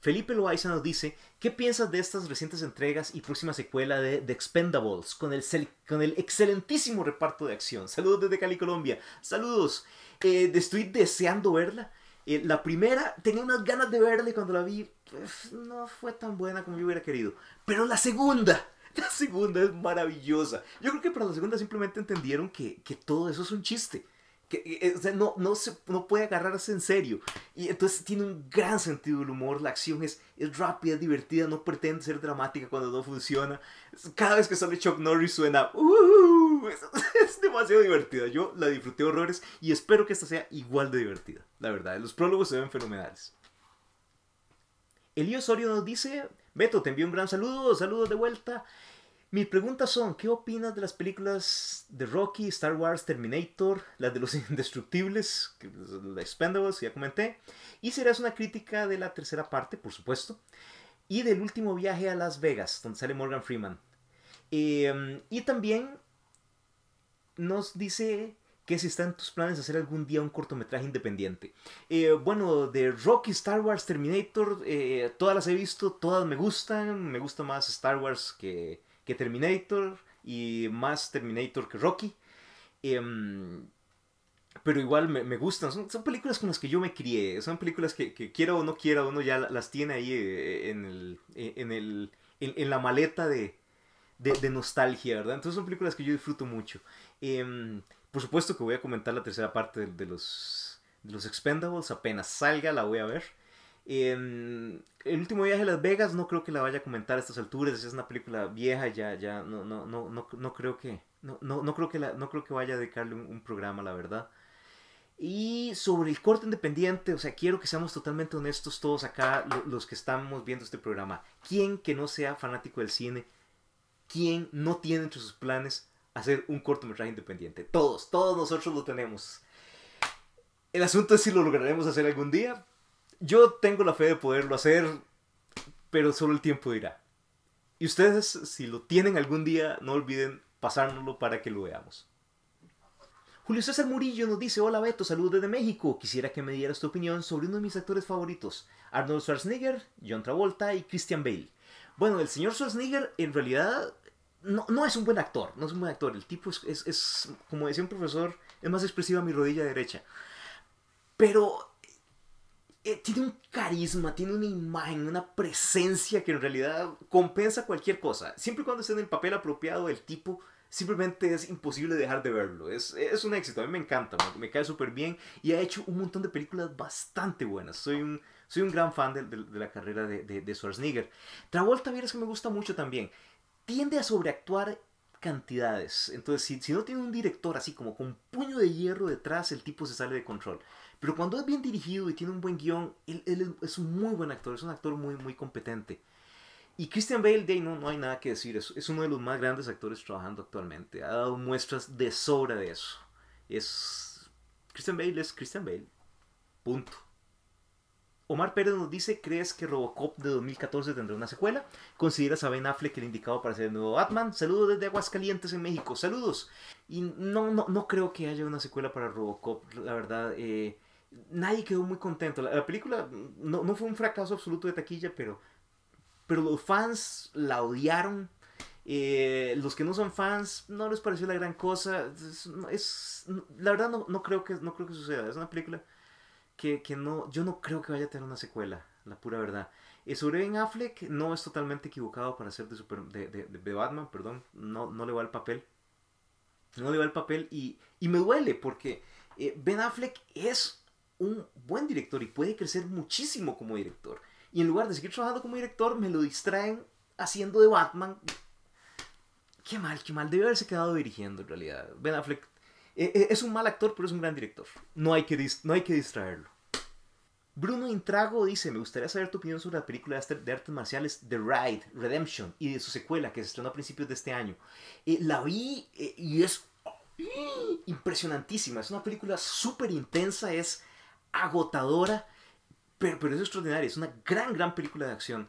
Felipe Loaiza nos dice, ¿qué piensas de estas recientes entregas y próxima secuela de The Expendables con el, con el excelentísimo reparto de acción? Saludos desde Cali, Colombia. Saludos. Eh, estoy deseando verla. Eh, la primera, tenía unas ganas de verla y cuando la vi, pues, no fue tan buena como yo hubiera querido. Pero la segunda, la segunda es maravillosa. Yo creo que para la segunda simplemente entendieron que todo eso es un chiste. Que, eh, no, no, se, puede agarrarse en serio. Y entonces tiene un gran sentido del humor. La acción es, es rápida, divertida, no pretende ser dramática cuando no funciona. Cada vez que sale Chuck Norris suena. Uh, es, demasiado divertida. Yo la disfruté horrores y espero que esta sea igual de divertida. La verdad, los prólogos se ven fenomenales. Elío Osorio nos dice: Beto, te envío un gran saludo. Saludos de vuelta. Mi pregunta son, ¿qué opinas de las películas de Rocky, Star Wars, Terminator, las de los indestructibles, The Expendables, ya comenté? Y serás una crítica de la tercera parte, por supuesto, y del último viaje a Las Vegas, donde sale Morgan Freeman. Em, y también nos dice que si están en tus planes hacer algún día un cortometraje independiente. Eh, bueno, de Rocky, Star Wars, Terminator, eh, todas las he visto, todas me gustan, me gusta más Star Wars que, que Terminator y más Terminator que Rocky. Em, pero igual me, gustan, son, películas con las que yo me crié, son películas que, quiera o no quiera, uno ya las tiene ahí eh, en, eh, en, el, en, la maleta de, nostalgia, ¿verdad? Entonces son películas que yo disfruto mucho. Em, por supuesto que voy a comentar la tercera parte de de los Expendables, apenas salga la voy a ver. Em, el último viaje a Las Vegas no creo que la vaya a comentar a estas alturas, es una película vieja, ya, ya, no, no, no, no, creo que, no, no, no creo que no creo que vaya a dedicarle un, programa, la verdad. Y sobre el corte independiente, o sea, quiero que seamos totalmente honestos todos acá, los que estamos viendo este programa. ¿Quién que no sea fanático del cine, quién no tiene entre sus planes hacer un cortometraje independiente? Todos, todos nosotros lo tenemos. El asunto es si lo lograremos hacer algún día, yo tengo la fe de poderlo hacer, pero solo el tiempo dirá. Y ustedes, si lo tienen algún día, no olviden pasárnoslo para que lo veamos. Julio César Murillo nos dice, hola Beto, saludos desde México. Quisiera que me dieras tu opinión sobre uno de mis actores favoritos, Arnold Schwarzenegger, John Travolta y Christian Bale. Bueno, el señor Schwarzenegger en realidad no, es un buen actor, no es un buen actor. El tipo es, como decía un profesor, es más expresiva mi rodilla derecha. Pero eh, tiene un carisma, tiene una imagen, una presencia que en realidad compensa cualquier cosa. Siempre y cuando esté en el papel apropiado del tipo, simplemente es imposible dejar de verlo. Es, es un éxito, a mí me encanta, me, cae súper bien y ha hecho un montón de películas bastante buenas. Soy un, soy un gran fan de, de, la carrera de, de, de Schwarzenegger. Travolta, vieras que me gusta mucho también. Tiende a sobreactuar cantidades. Entonces, si, si no tiene un director así como con puño de hierro detrás, el tipo se sale de control. Pero cuando es bien dirigido y tiene un buen guión, él, es un muy buen actor, es un actor muy, muy competente. Y Christian Bale, de no, no hay nada que decir, es, es uno de los más grandes actores trabajando actualmente. Ha dado muestras de sobra de eso. Es, Christian Bale es Christian Bale. Punto. Omar Pérez nos dice, ¿crees que Robocop de 2014 tendrá una secuela? ¿Consideras a Ben Affleck el indicado para ser el nuevo Batman? Saludos desde Aguascalientes en México, saludos. Y no, no, no creo que haya una secuela para Robocop, la verdad. Eh, nadie quedó muy contento. La, película no, fue un fracaso absoluto de taquilla, pero, pero los fans la odiaron. Eh, los que no son fans no les pareció la gran cosa. Es, la verdad no, no, creo que, no creo que suceda. Es una película que, no, yo no creo que vaya a tener una secuela, la pura verdad. Eh, sobre Ben Affleck no es totalmente equivocado para ser de, super, de, Batman, perdón, no, no le va el papel. No le va el papel y, y me duele porque eh, Ben Affleck es un buen director y puede crecer muchísimo como director. Y en lugar de seguir trabajando como director, me lo distraen haciendo de Batman. Qué mal, qué mal. Debe haberse quedado dirigiendo en realidad. Ben Affleck e, e, es un mal actor, pero es un gran director. No hay que, no hay que distraerlo. Bruno Intrago dice, me gustaría saber tu opinión sobre la película de artes marciales The Ride, Redemption, y de su secuela que se estrenó a principios de este año. Eh, la vi eh, y es ¡ah! impresionantísima, es una película súper intensa, es agotadora, pero, pero es extraordinaria, es una gran, gran película de acción.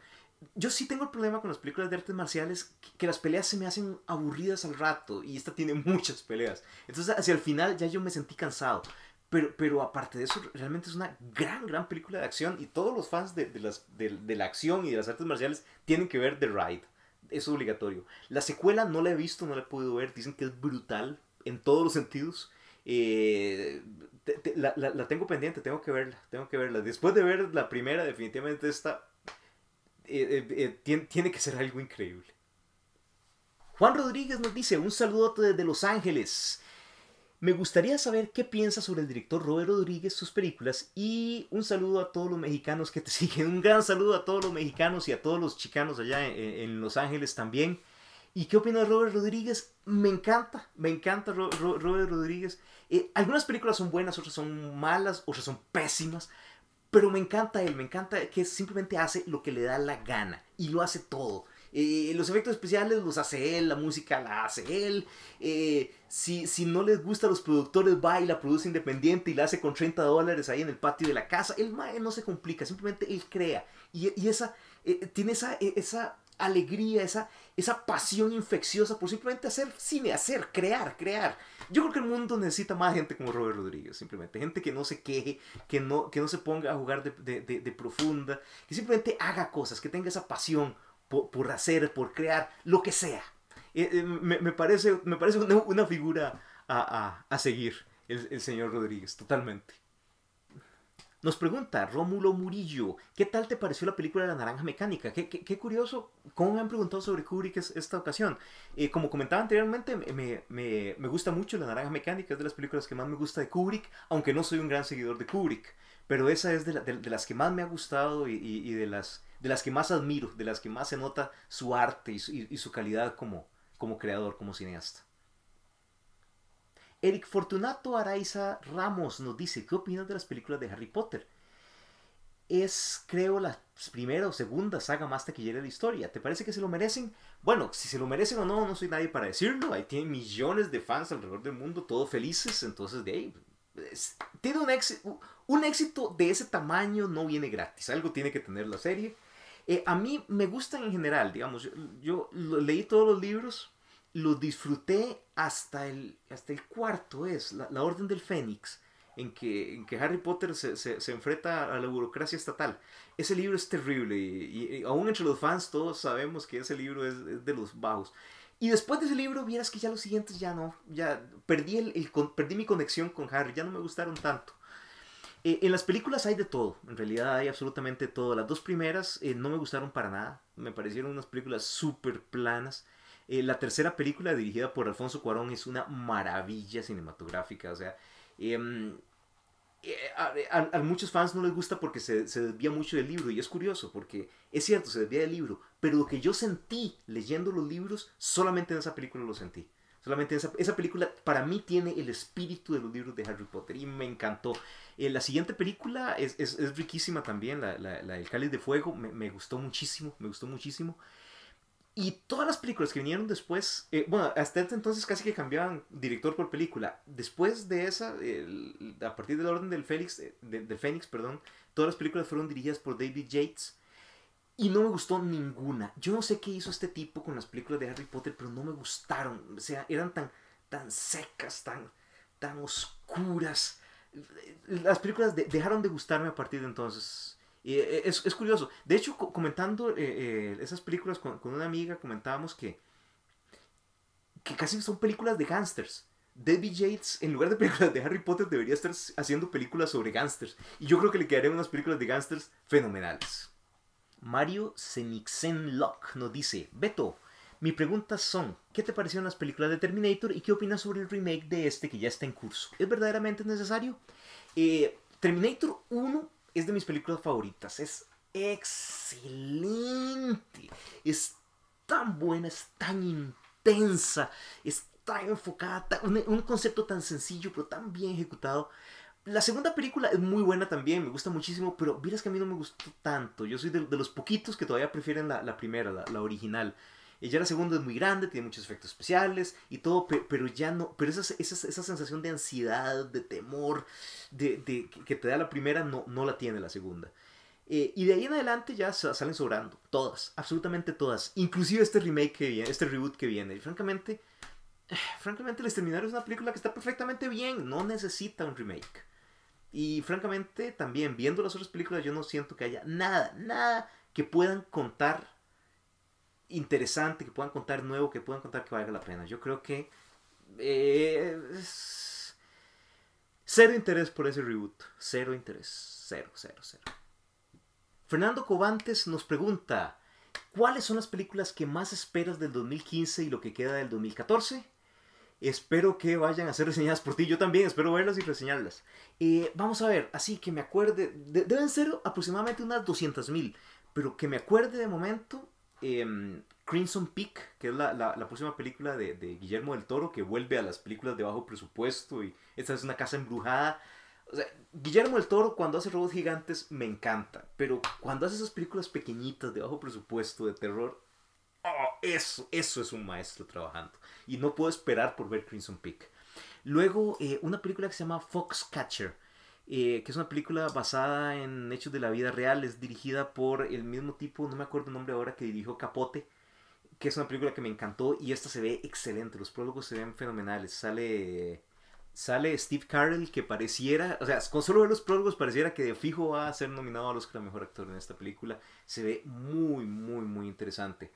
Yo sí tengo el problema con las películas de artes marciales, que, las peleas se me hacen aburridas al rato, y esta tiene muchas peleas. Entonces hacia el final ya yo me sentí cansado. Pero, pero, aparte de eso, realmente es una gran, gran película de acción y todos los fans de, las, de, la acción y de las artes marciales tienen que ver The Ride. Es obligatorio. La secuela no la he visto, no la he podido ver. Dicen que es brutal en todos los sentidos. Eh, la, tengo pendiente, tengo que verla, tengo que verla. Después de ver la primera, definitivamente esta eh, eh, eh, tiene, que ser algo increíble. Juan Rodríguez nos dice, un saludo desde Los Ángeles. Me gustaría saber qué piensas sobre el director Robert Rodríguez, sus películas y un saludo a todos los mexicanos que te siguen. Un gran saludo a todos los mexicanos y a todos los chicanos allá en Los Ángeles también. ¿Y qué opina Robert Rodríguez? Me encanta, me encanta Robert Rodríguez. Eh, algunas películas son buenas, otras son malas, otras son pésimas, pero me encanta él, me encanta que simplemente hace lo que le da la gana y lo hace todo. Eh, los efectos especiales los hace él, la música la hace él. Eh, si, si, no les gusta a los productores, va y la produce independiente y la hace con 30 dólares ahí en el patio de la casa. Él, no se complica, simplemente él crea. Y, esa, tiene esa, e-, esa alegría, esa, esa pasión infecciosa por simplemente hacer cine, hacer, crear, crear. Yo creo que el mundo necesita más gente como Robert Rodríguez, simplemente. Gente que no se queje, que no, que no se ponga a jugar de, de, profunda, que simplemente haga cosas, que tenga esa pasión por, hacer, por crear, lo que sea. Eh, eh, me, parece, me parece una, figura a, seguir el señor Rodríguez, totalmente. Nos pregunta Rómulo Murillo, ¿qué tal te pareció la película la naranja mecánica? Qué, curioso, ¿cómo me han preguntado sobre Kubrick esta ocasión? Eh, como comentaba anteriormente, me, gusta mucho la naranja mecánica, es de las películas que más me gusta de Kubrick, aunque no soy un gran seguidor de Kubrick, pero esa es de, las que más me ha gustado y, de, las, que más admiro, de las que más se nota su arte y su, calidad como creador, como cineasta. Eric Fortunato Araiza Ramos nos dice, ¿qué opinas de las películas de Harry Potter? Es, creo, la primera o segunda saga más taquillera de la historia. ¿Te parece que se lo merecen? Bueno, si se lo merecen o no, no soy nadie para decirlo. Ahí tienen millones de fans alrededor del mundo, todos felices. Entonces, de ahí, tiene un éxito, un éxito de ese tamaño no viene gratis. Algo tiene que tener la serie. Eh, a mí me gustan en general, digamos. yo leí todos los libros lo disfruté hasta el, hasta el cuarto, es la, Orden del Fénix, en que, en que Harry Potter se, se, enfrenta a la burocracia estatal. Ese libro es terrible y, aún entre los fans todos sabemos que ese libro es, de los bajos. Y después de ese libro, vieras que ya los siguientes ya no, ya perdí, el, perdí mi conexión con Harry, ya no me gustaron tanto. Eh, en las películas hay de todo, en realidad hay absolutamente todo. Las dos primeras eh, no me gustaron para nada, me parecieron unas películas súper planas. Eh, la tercera película dirigida por Alfonso Cuarón es una maravilla cinematográfica, o sea... Em, eh, a, muchos fans no les gusta porque se, desvía mucho del libro y es curioso porque es cierto, se desvía del libro, pero lo que yo sentí leyendo los libros, solamente en esa película lo sentí. Solamente esa, esa película para mí tiene el espíritu de los libros de Harry Potter y me encantó. Eh, la siguiente película es, es, riquísima también, la, la, El Cáliz de Fuego, me, me, gustó muchísimo, me gustó muchísimo. Y todas las películas que vinieron después, eh, bueno, hasta este entonces casi que cambiaban director por película. Después de esa, a partir del orden del Félix, eh, del Fénix, perdón, todas las películas fueron dirigidas por David Yates. Y no me gustó ninguna. Yo no sé qué hizo este tipo con las películas de Harry Potter, pero no me gustaron. O sea, eran tan, tan secas, tan, tan oscuras. Las películas dejaron de gustarme a partir de entonces. Eh, eh, es, curioso. De hecho, comentando eh, esas películas con, una amiga, comentábamos que, que casi son películas de gángsters. Debbie Yates, en lugar de películas de Harry Potter, debería estar haciendo películas sobre gángsters. Y yo creo que le quedarían unas películas de gángsters fenomenales. Mario Senixen Locke nos dice, Beto, mis preguntas son, ¿qué te parecieron las películas de Terminator y qué opinas sobre el remake de este que ya está en curso? ¿Es verdaderamente necesario? Terminator 1 es de mis películas favoritas. Es excelente. Es tan buena, es tan intensa, es tan enfocada, un, concepto tan sencillo pero tan bien ejecutado. La segunda película es muy buena también, me gusta muchísimo, pero miras que a mí no me gustó tanto. Yo soy de, los poquitos que todavía prefieren la, primera, la original ya la segunda es muy grande, tiene muchos efectos especiales y todo, pero ya no, pero esa, esa, sensación de ansiedad, de temor, de, de, que te da la primera, no, no la tiene la segunda. Eh, y de ahí en adelante ya salen sobrando, todas, absolutamente todas, inclusive este remake que viene, este reboot que viene. Y francamente, francamente El Exterminario es una película que está perfectamente bien, no necesita un remake. Y francamente, también viendo las otras películas, yo no siento que haya nada, nada que puedan contar interesante, que puedan contar nuevo, que puedan contar que valga la pena. Yo creo que eh, cero interés por ese reboot, cero interés, cero, cero, cero. Fernando Cobantes nos pregunta, ¿cuáles son las películas que más esperas del 2015 y lo que queda del 2014? Espero que vayan a ser reseñadas por ti. Yo también espero verlas y reseñarlas. Eh, vamos a ver, así que me acuerde. deben ser aproximadamente unas 200.000. Pero que me acuerde de momento, Em, Crimson Peak, que es la, próxima película de, Guillermo del Toro, que vuelve a las películas de bajo presupuesto y esta es una casa embrujada. Guillermo del Toro cuando hace robots gigantes me encanta, pero cuando hace esas películas pequeñitas de bajo presupuesto de terror, oh, eso, eso es un maestro trabajando. Y no puedo esperar por ver Crimson Peak. Luego, eh, una película que se llama Foxcatcher, eh, que es una película basada en hechos de la vida real, es dirigida por el mismo tipo, no me acuerdo el nombre ahora, que dirigió Capote, que es una película que me encantó y esta se ve excelente, los prólogos se ven fenomenales, sale... Sale Steve Carell que pareciera, o sea, con solo ver los prólogos pareciera que de fijo va a ser nominado los Oscar a Mejor Actor en esta película. Se ve muy, muy, muy interesante.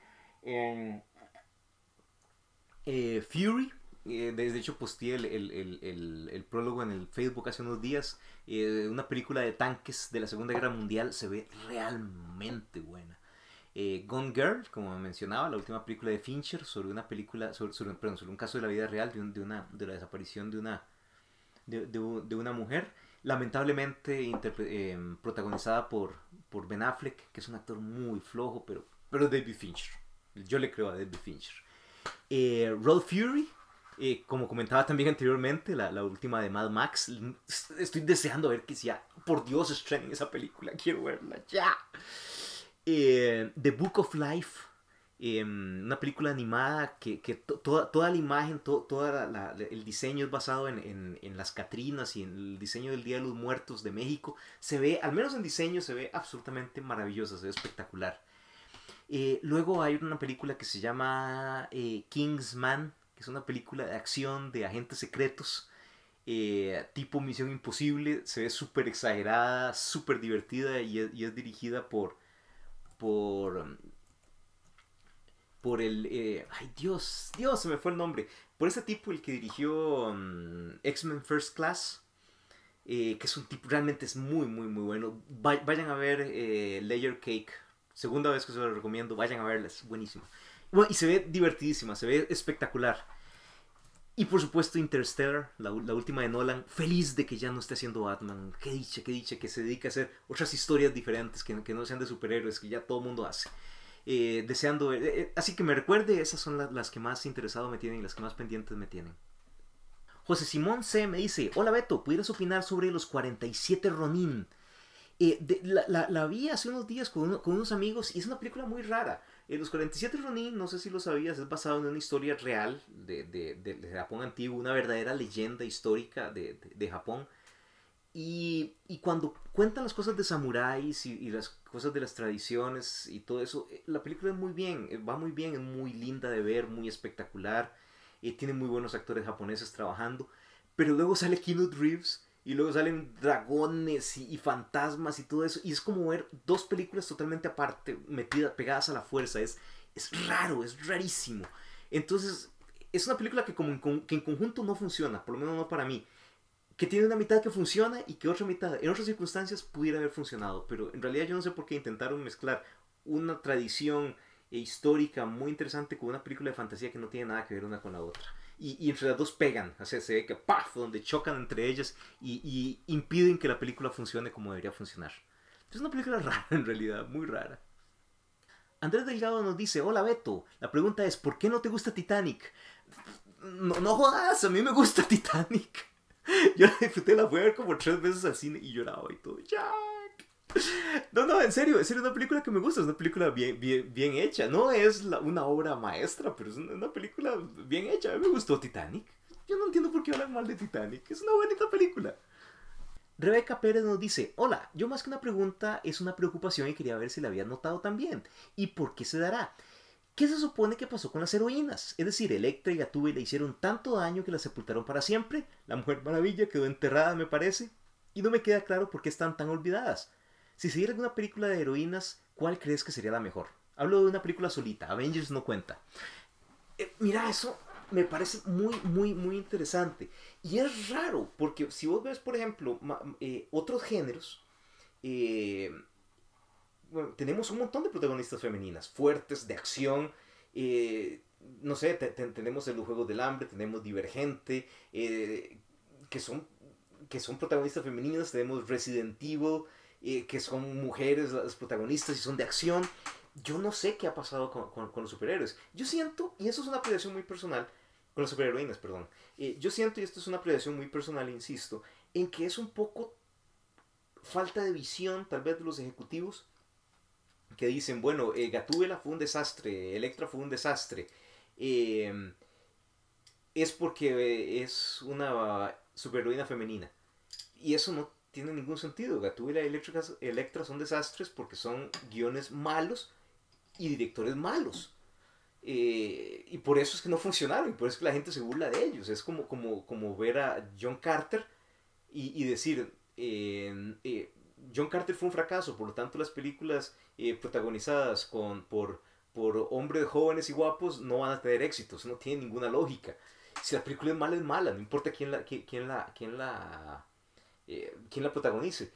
Eh, Fury, eh, de hecho, posteé el, el, el, el, prólogo en el Facebook hace unos días. Eh, una película de tanques de la Segunda Guerra Mundial se ve realmente buena. Eh, Gone Girl, como mencionaba, la última película de Fincher sobre una película, sobre, sobre, sobre un caso de la vida real de, de, una, de la desaparición de una, de, de una mujer, lamentablemente protagonizada por, por Ben Affleck, que es un actor muy flojo, pero, pero David Fincher. Yo le creo a David Fincher. Road Fury, eh, como comentaba también anteriormente, la, última de Mad Max, estoy deseando ver que sea, por Dios, estrenen esa película, quiero verla ya. Eh, The Book of Life, em, una película animada que, toda, toda, la imagen, todo el diseño es basado en, las Catrinas y en el diseño del Día de los Muertos de México. Se ve, al menos en diseño, se ve absolutamente maravillosa, se ve espectacular. Eh, luego hay una película que se llama Kingsman, es una película de acción de agentes secretos, eh, tipo Misión Imposible. Se ve súper exagerada, súper divertida y es, dirigida por. por. por el. Eh, ay, Dios, Dios, se me fue el nombre. Por ese tipo, el que dirigió mm, X-Men First Class. Eh, que es un tipo, realmente es muy, muy, muy bueno. vayan a ver Layer Cake, segunda vez que se lo recomiendo, vayan a verla, es buenísima. y se ve divertidísima, se ve espectacular. Y por supuesto Interstellar, la, última de Nolan, feliz de que ya no esté haciendo Batman. Qué dicha, qué dicha, que se dedica a hacer otras historias diferentes, que, no sean de superhéroes, que ya todo el mundo hace. Eh, deseando, eh, eh, así que me recuerde, esas son las que más interesado me tienen y las que más pendientes me tienen. José Simón C. me dice, hola Beto, ¿pudieras opinar sobre los 47 Ronin? la, vi hace unos días con, con unos amigos y es una película muy rara eh, los 47 Ronin, no sé si lo sabías, es basado en una historia real de, Japón antiguo, una verdadera leyenda histórica de, Japón. Y, cuando cuentan las cosas de samuráis y, las cosas de las tradiciones y todo eso, eh, la película es muy bien, eh, va muy bien, es muy linda de ver, muy espectacular, Y tiene muy buenos actores japoneses trabajando, pero luego sale Keanu Reeves y luego salen dragones y, fantasmas y todo eso. Y es como ver dos películas totalmente aparte, metidas, pegadas a la fuerza. Es, es raro, es rarísimo. Entonces, es una película que, como en, conjunto no funciona, por lo menos no para mí. Que tiene una mitad que funciona y que otra mitad, en otras circunstancias, pudiera haber funcionado. Pero en realidad yo no sé por qué intentaron mezclar una tradición e histórica muy interesante con una película de fantasía que no tiene nada que ver una con la otra y, entre las dos pegan, o sea, se ve que ¡paf! donde chocan entre ellas y, impiden que la película funcione como debería funcionar. Es una película rara en realidad, muy rara. Andrés Delgado nos dice, hola Beto, la pregunta es, ¿por qué no te gusta Titanic? No, no jodas, a mí me gusta Titanic. Yo la disfruté, la fui a ver como tres veces al cine y lloraba y todo. ¡Ya! No, no, en serio, es una película que me gusta, es una película bien, bien, hecha. No es una obra maestra, pero es una, película bien hecha. A mí me gustó Titanic. Yo no entiendo por qué hablan mal de Titanic. Es una bonita película. Rebeca Pérez nos dice, hola, yo más que una pregunta es una preocupación y quería ver si la había notado también. ¿Y por qué se dará? ¿Qué se supone que pasó con las heroínas? Es decir, Electra y le hicieron tanto daño que la sepultaron para siempre. La Mujer Maravilla quedó enterrada, me parece. Y no me queda claro por qué están tan olvidadas. Si se diera una película de heroínas, ¿cuál crees que sería la mejor? Hablo de una película solita, Avengers no cuenta. Eh, mira, eso me parece muy, muy, muy interesante. Y es raro, porque si vos ves, por ejemplo, eh, otros géneros, eh, tenemos un montón de protagonistas femeninas, fuertes, de acción. no sé, tenemos el Juego del Hambre, tenemos Divergente, que, son, que son protagonistas femeninas, tenemos Resident Evil que son mujeres las protagonistas y son de acción. Yo no sé qué ha pasado con, los superhéroes. Yo siento, y eso es una apreciación muy personal, con las superheroínas, perdón. Eh, yo siento, y esto es una apreciación muy personal, insisto, en que es un poco falta de visión tal vez de los ejecutivos que dicen, bueno, eh, fue un desastre, Electra fue un desastre. Em, es porque eh, es una superheroína femenina. Y eso no tiene ningún sentido. Gatú y la Electra son desastres porque son guiones malos y directores malos. Eh, y por eso es que no funcionaron y por eso es que la gente se burla de ellos. Es como, como, como ver a John Carter y, decir, eh, eh, John Carter fue un fracaso, por lo tanto las películas protagonizadas con, por, por hombres jóvenes y guapos no van a tener éxitos, no tiene ninguna lógica. Si la película es mala, es mala, no importa quién la, quién la, quién la eh, quién la protagonice.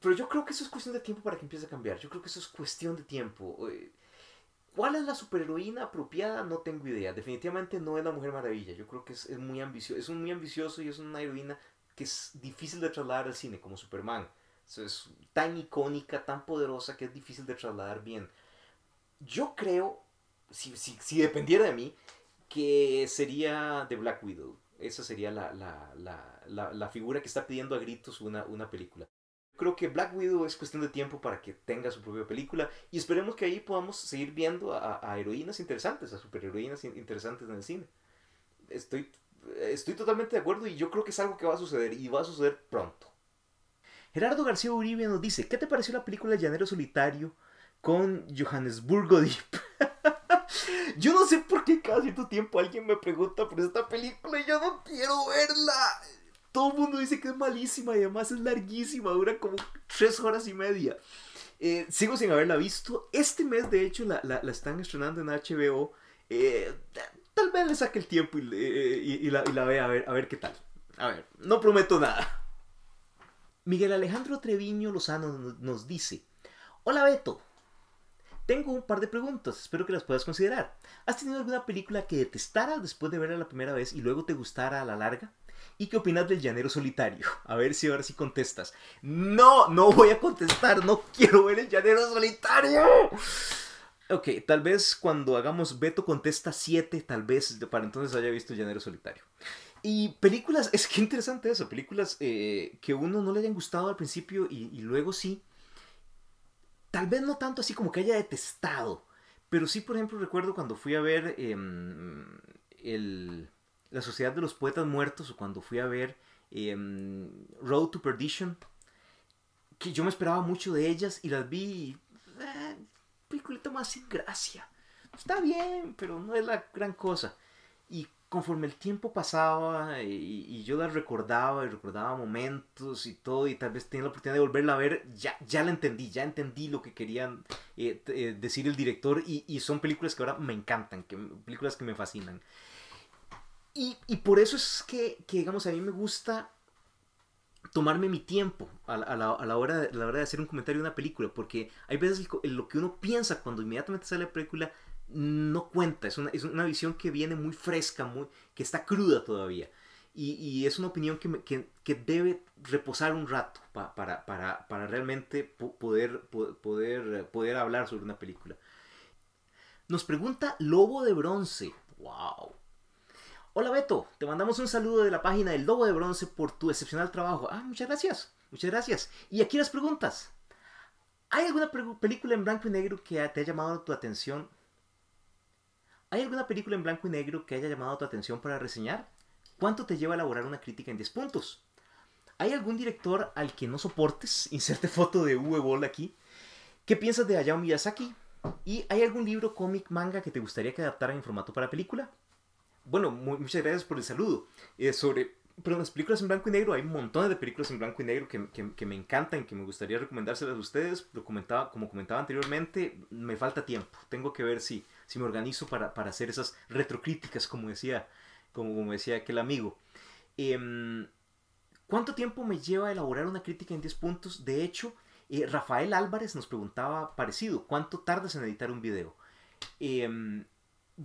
Pero yo creo que eso es cuestión de tiempo para que empiece a cambiar. Yo creo que eso es cuestión de tiempo. Eh, ¿Cuál es la superheroína apropiada? No tengo idea. Definitivamente no es la Mujer Maravilla. Yo creo que es, muy ambicioso. Es un muy ambicioso y es una heroína que es difícil de trasladar al cine, como Superman. Es tan icónica, tan poderosa que es difícil de trasladar bien. Yo creo, si, si, si dependiera de mí, que sería de Black Widow. Esa sería la, la, la la, figura que está pidiendo a gritos una, película. Creo que Black Widow es cuestión de tiempo para que tenga su propia película y esperemos que ahí podamos seguir viendo a, heroínas interesantes, a superheroínas interesantes en el cine. Estoy, estoy totalmente de acuerdo y yo creo que es algo que va a suceder y va a suceder pronto. Gerardo García Uribe nos dice, ¿qué te pareció la película Llanero Solitario con Johannesburgo Deep? yo no sé por qué cada cierto tiempo alguien me pregunta por esta película y yo no quiero verla. Todo el mundo dice que es malísima y además es larguísima, dura como tres horas y media. Eh, sigo sin haberla visto. Este mes, de hecho, la, están estrenando en HBO. Eh, tal vez le saque el tiempo y, la, y vea a ver, a ver qué tal. A ver, no prometo nada. Miguel Alejandro Treviño Lozano nos dice, hola Beto, tengo un par de preguntas, espero que las puedas considerar. ¿Has tenido alguna película que detestaras después de verla la primera vez y luego te gustara a la larga? ¿Y qué opinas del llanero solitario? A ver si ahora sí contestas. No, no voy a contestar, no quiero ver el llanero solitario. Ok, tal vez cuando hagamos Beto contesta 7, tal vez para entonces haya visto el Llanero Solitario. Y películas, es que interesante eso, películas que eh, que uno no le hayan gustado al principio y, luego sí. Tal vez no tanto así como que haya detestado, pero sí, por ejemplo, recuerdo cuando fui a ver em, el la Sociedad de los Poetas Muertos o cuando fui a ver em, Road to Perdition, que yo me esperaba mucho de ellas y las vi eh, más sin gracia. Está bien, pero no es la gran cosa. Y conforme el tiempo pasaba y, yo las recordaba y recordaba momentos y todo y tal vez tenía la oportunidad de volverla a ver, ya, ya la entendí, ya entendí lo que querían eh, eh, decir el director y, son películas que ahora me encantan, que, películas que me fascinan. Y, por eso es que, digamos, a mí me gusta tomarme mi tiempo a, la, hora de, la de hacer un comentario de una película, porque hay veces lo que uno piensa cuando inmediatamente sale la película no cuenta, es una, es una visión que viene muy fresca, muy, que está cruda todavía. Y, es una opinión que, debe reposar un rato para, para, realmente poder, poder, poder hablar sobre una película. Nos pregunta Lobo de Bronce. ¡Wow! Hola Beto, te mandamos un saludo de la página del Lobo de Bronce por tu excepcional trabajo. Ah, muchas gracias, muchas gracias. Y aquí las preguntas. ¿Hay alguna película en blanco y negro que te haya llamado tu atención? ¿Hay alguna película en blanco y negro que haya llamado tu atención para reseñar? ¿Cuánto te lleva a elaborar una crítica en 10 puntos? ¿Hay algún director al que no soportes? Inserte foto de Uwe Boll aquí. ¿Qué piensas de Hayao Miyazaki? ¿Y hay algún libro, cómic, manga que te gustaría que adaptara en formato para película? bueno, muchas gracias por el saludo. Eh, sobre pero las películas en blanco y negro, hay un montón de películas en blanco y negro que, me encantan, que me gustaría recomendárselas a ustedes. como comentaba anteriormente, me falta tiempo. Tengo que ver si, si me organizo para, hacer esas retrocríticas, como decía, decía aquel amigo. Em, ¿Cuánto tiempo me lleva elaborar una crítica en 10 puntos? De hecho, eh, Rafael Álvarez nos preguntaba parecido, ¿cuánto tardas en editar un video? Eh,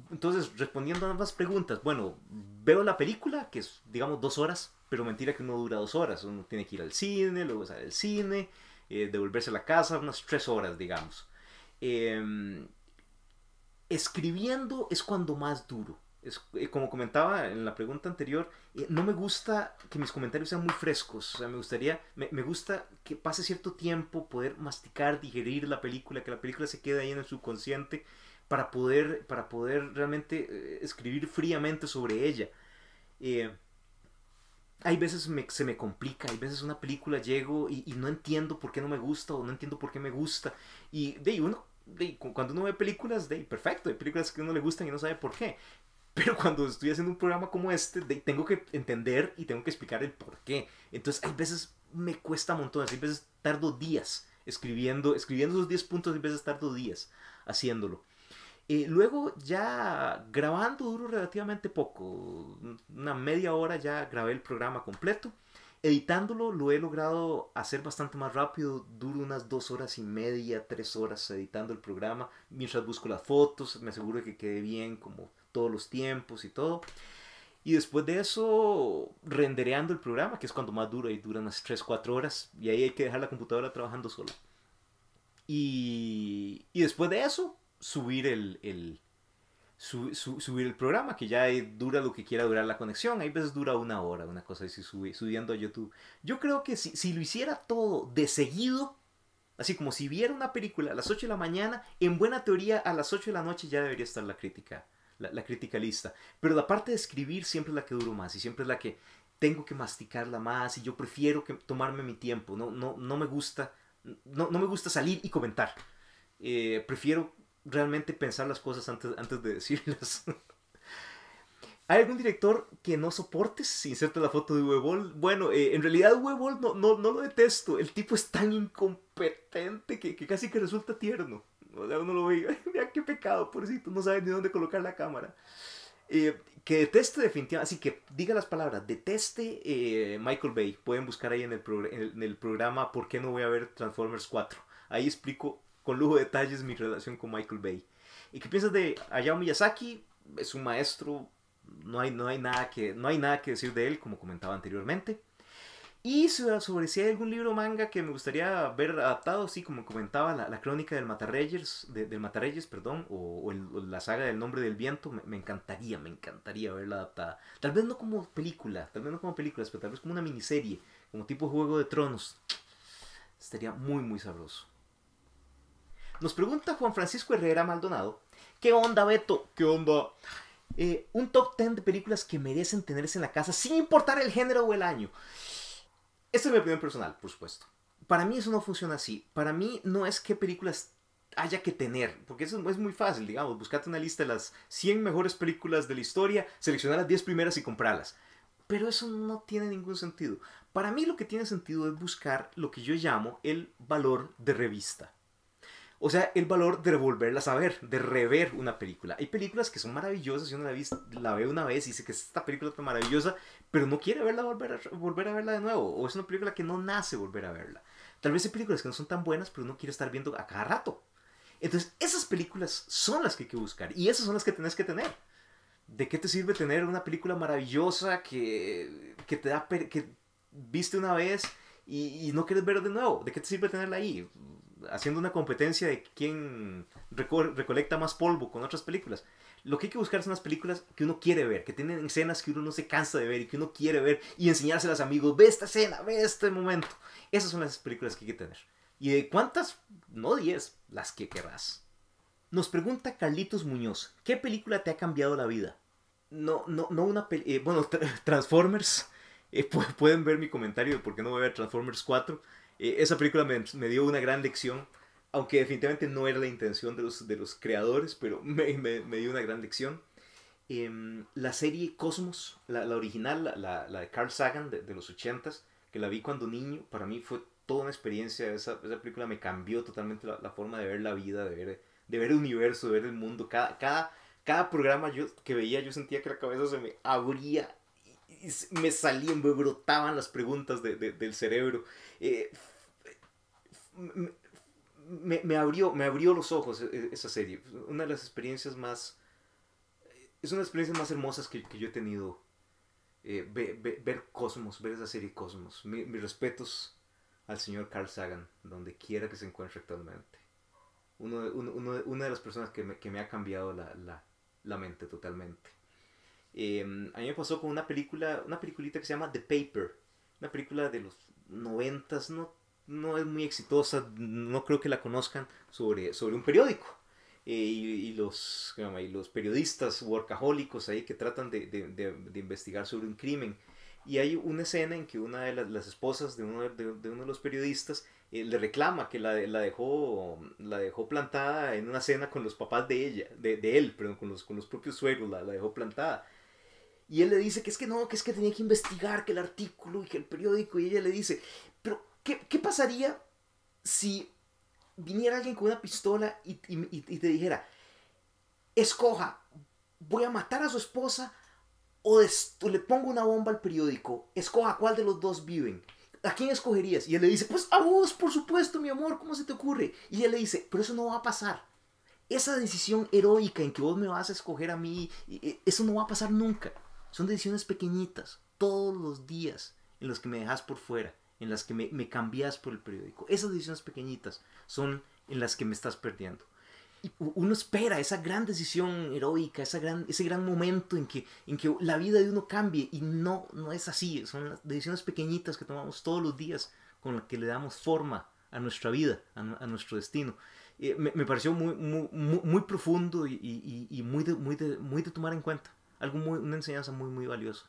entonces, respondiendo a ambas preguntas, bueno, veo la película, que es, digamos, dos horas, pero mentira que no dura dos horas. Uno tiene que ir al cine, luego salir al cine, eh, devolverse a la casa, unas tres horas, digamos. Em, escribiendo es cuando más duro. Es, eh, como comentaba en la pregunta anterior, eh, no me gusta que mis comentarios sean muy frescos. O sea, me gustaría, me gusta que pase cierto tiempo poder masticar, digerir la película, que la película se quede ahí en el subconsciente para poder, para poder realmente eh, escribir fríamente sobre ella. Eh, hay veces se me complica, hay veces una película llego y, no entiendo por qué no me gusta o no entiendo por qué me gusta. Y de uno, de, cuando uno ve películas, de perfecto, hay películas que no le gustan y no sabe por qué. Pero cuando estoy haciendo un programa como este, de, tengo que entender y tengo que explicar el por qué. Entonces hay veces me cuesta montón, hay veces tardo días escribiendo, escribiendo esos 10 puntos, hay veces tardo días haciéndolo y luego ya grabando duro relativamente poco, una media hora ya grabé el programa completo. Editándolo lo he logrado hacer bastante más rápido, duro unas dos horas y media, tres horas editando el programa, mientras busco las fotos, me aseguro que quede bien como todos los tiempos y todo. Y después de eso, rendereando el programa, que es cuando más dura y dura unas tres, cuatro horas, y ahí hay que dejar la computadora trabajando solo. Y, y después de eso, subir el, subir el programa, que ya dura lo que quiera durar la conexión. Hay veces dura una hora, una cosa así, subiendo a YouTube. Yo creo que si, lo hiciera todo de seguido, así como si viera una película a las 8 de la mañana, en buena teoría a las 8 de la noche ya debería estar la crítica, la, crítica lista. Pero la parte de escribir siempre es la que duro más y siempre es la que tengo que masticarla más y yo prefiero que, tomarme mi tiempo. No, no, no me gusta. No, me gusta salir y comentar. Eh, prefiero realmente pensar las cosas antes, antes de decirlas. ¿Hay algún director que no soportes? Si inserta la foto de Huevol. Bueno, eh, en realidad Huevol no, no, no, lo detesto. El tipo es tan incompetente que, casi que resulta tierno. O sea, uno lo ve y, mira qué pecado, pobrecito, no sabe ni dónde colocar la cámara. Eh, que deteste definitivamente, así que diga las palabras, deteste eh, Michael Bay. Pueden buscar ahí en el programa ¿Por qué no voy a ver Transformers 4? Ahí explico con lujo de detalles mi relación con Michael Bay. ¿Y qué piensas de Hayao Miyazaki? Es un maestro, no hay, no hay, nada, que, no hay nada que decir de él, como comentaba anteriormente. Y sobre si hay algún libro manga que me gustaría ver adaptado, sí, como comentaba, la, crónica del Matarreyes, de, del perdón, o, la saga del Nombre del Viento, me, encantaría, me encantaría verla adaptada. Tal vez no como película, tal vez no como películas, pero tal vez como una miniserie, como tipo Juego de Tronos. Estaría muy, muy sabroso. Nos pregunta Juan Francisco Herrera Maldonado. ¿Qué onda, Beto? ¿Qué onda? Eh, un top 10 de películas que merecen tenerse en la casa sin importar el género o el año. Esta es mi opinión personal, por supuesto. Para mí eso no funciona así. Para mí no es qué películas haya que tener, porque eso es muy fácil, digamos, buscate una lista de las 100 mejores películas de la historia, seleccionar las 10 primeras y comprarlas. Pero eso no tiene ningún sentido. Para mí lo que tiene sentido es buscar lo que yo llamo el valor de revista. O sea, el valor de volverlas a ver, de rever una película. Hay películas que son maravillosas y uno la, ve una vez y dice que esta película tan maravillosa, pero no quiere verla volver a, volver a verla de nuevo. O es una película que no nace volver a verla. Tal vez hay películas que no son tan buenas, pero uno quiere estar viendo a cada rato. Entonces, esas películas son las que hay que buscar y esas son las que tenés que tener. ¿De qué te sirve tener una película maravillosa que, te da que viste una vez y, no quieres ver de nuevo? ¿De qué te sirve tenerla ahí? haciendo una competencia de quién recolecta más polvo con otras películas. Lo que hay que buscar son las películas que uno quiere ver, que tienen escenas que uno no se cansa de ver y que uno quiere ver y enseñárselas a amigos, ve esta escena, ve este momento. Esas son las películas que hay que tener. ¿Y de cuántas? No diez, las que querrás. Nos pregunta Carlitos Muñoz, ¿qué película te ha cambiado la vida? No, no, no una película, eh, bueno, Transformers, eh, pueden ver mi comentario de por qué no voy a ver Transformers 4, eh, esa película me, dio una gran lección, aunque definitivamente no era la intención de los, de los creadores, pero me, me, dio una gran lección. Em, la serie Cosmos, la, la original, la, la, de Carl Sagan de, los 80s, que la vi cuando niño, para mí fue toda una experiencia. Esa, esa película me cambió totalmente la, forma de ver la vida, de ver, de ver el universo, de ver el mundo. Cada, cada, cada programa yo, que veía, yo sentía que la cabeza se me abría y, me salían, me brotaban las preguntas de, de, del cerebro. Eh, me, me, abrió, me abrió los ojos e, e, esa serie. Una de las experiencias más... Es una de las experiencias más hermosas que, yo he tenido. Eh, ver Cosmos, ver esa serie Cosmos. mis respetos al señor Carl Sagan, donde quiera que se encuentre actualmente. una de las personas que me, ha cambiado la, mente totalmente. Em, a mí me pasó con una película, una peliculita que se llama The Paper, una película de los noventas, no no es muy exitosa, no creo que la conozcan sobre, sobre un periódico. Eh, y, los, y los periodistas workahólicos ahí que tratan de, investigar sobre un crimen. Y hay una escena en que una de las, esposas de uno de, uno de los periodistas eh, le reclama que la, la, dejó, la dejó plantada en una cena con los papás de ella, de, él, perdón, con los, los propios suegros, la, la dejó plantada. Y él le dice que es que no, que es que tenía que investigar que el artículo y que el periódico. Y ella le dice, pero ¿Qué, pasaría si viniera alguien con una pistola y, te dijera, escoja, voy a matar a su esposa o, le pongo una bomba al periódico, escoja cuál de los dos viven? ¿A quién escogerías? Y él le dice, pues a vos, por supuesto, mi amor, ¿cómo se te ocurre? Y él le dice, pero eso no va a pasar. Esa decisión heroica en que vos me vas a escoger a mí, e, e, eso no va a pasar nunca. Son decisiones pequeñitas, todos los días en los que me dejas por fuera en las que me, me cambias por el periódico. Esas decisiones pequeñitas son en las que me estás perdiendo. uno espera esa gran decisión heroica, esa gran, ese gran momento en que, en que la vida de uno cambie y no, no es así. Son las decisiones pequeñitas que tomamos todos los días con las que le damos forma a nuestra vida, a, nuestro destino. Eh, me, pareció muy, muy, muy, profundo y, y, y muy, de, muy, muy de tomar en cuenta. Algo muy, una enseñanza muy, muy valiosa.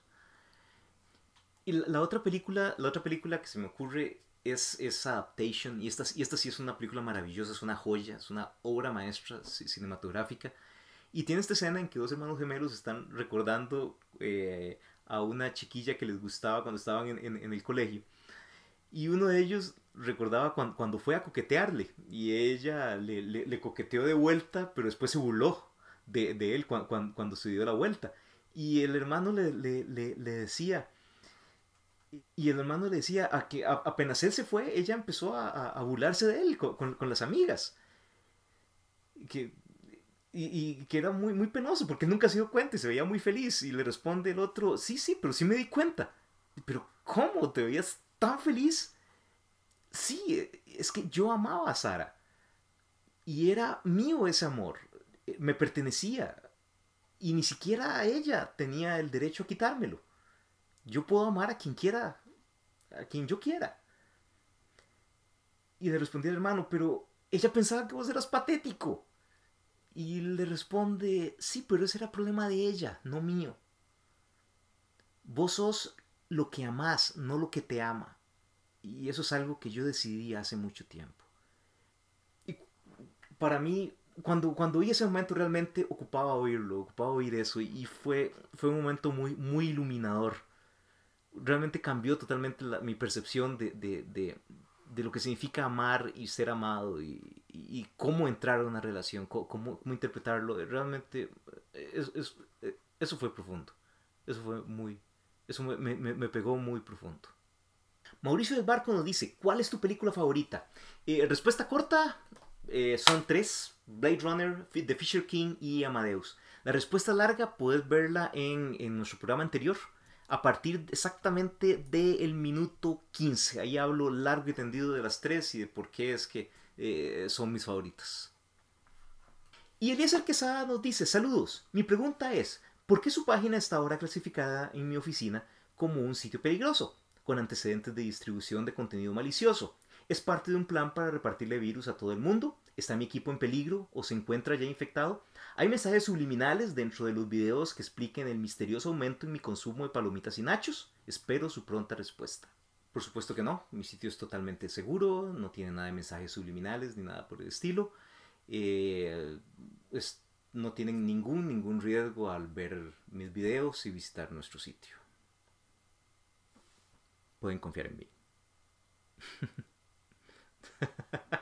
Y la, otra película, la otra película que se me ocurre es, es Adaptation, y esta, y esta sí es una película maravillosa, es una joya, es una obra maestra cinematográfica. Y tiene esta escena en que dos hermanos gemelos están recordando eh, a una chiquilla que les gustaba cuando estaban en, en, el colegio. Y uno de ellos recordaba cuando, fue a coquetearle y ella le, le, coqueteó de vuelta, pero después se burló de, de él cuando, se dio la vuelta. Y el hermano le, le decía, y el hermano le decía a que apenas él se fue, ella empezó a, burlarse de él con, las amigas. y, que era muy, muy penoso porque nunca se dio cuenta y se veía muy feliz. Y le responde el otro, sí, sí, pero sí me di cuenta. Pero ¿cómo te veías tan feliz? Sí, es que yo amaba a Sara. Y era mío ese amor. Me pertenecía. Y ni siquiera ella tenía el derecho a quitármelo yo puedo amar a quien quiera, a quien yo quiera. Y le respondí al hermano, pero ella pensaba que vos eras patético. Y le responde, sí, pero ese era problema de ella, no mío. Vos sos lo que amás, no lo que te ama. Y eso es algo que yo decidí hace mucho tiempo. Y para mí, cuando, cuando oí ese momento, realmente ocupaba oírlo, ocupaba oír eso. Y fue, fue un momento muy, muy iluminador realmente cambió totalmente mi percepción de, de, lo que significa amar y ser amado y, cómo entrar a una relación, cómo, interpretarlo. Realmente eh, eh, eso fue profundo. Eso fue muy... Eso me, pegó muy profundo. Mauricio del Barco nos dice, ¿cuál es tu película favorita? Eh, respuesta corta, son tres, Blade Runner, The Fisher King y Amadeus. La respuesta larga puedes verla en, en nuestro programa anterior, a partir exactamente del minuto 15. Ahí hablo largo y tendido de las tres y de por qué es que eh, son mis favoritas. Y Eliezer Quesada nos dice, saludos, mi pregunta es, ¿por qué su página está ahora clasificada en mi oficina como un sitio peligroso, con antecedentes de distribución de contenido malicioso? ¿Es parte de un plan para repartirle virus a todo el mundo? ¿Está mi equipo en peligro o se encuentra ya infectado? Hay mensajes subliminales dentro de los videos que expliquen el misterioso aumento en mi consumo de palomitas y nachos. Espero su pronta respuesta. Por supuesto que no, mi sitio es totalmente seguro, no tiene nada de mensajes subliminales ni nada por el estilo. Eh, no tienen ningún, ningún riesgo al ver mis videos y visitar nuestro sitio. Pueden confiar en mí.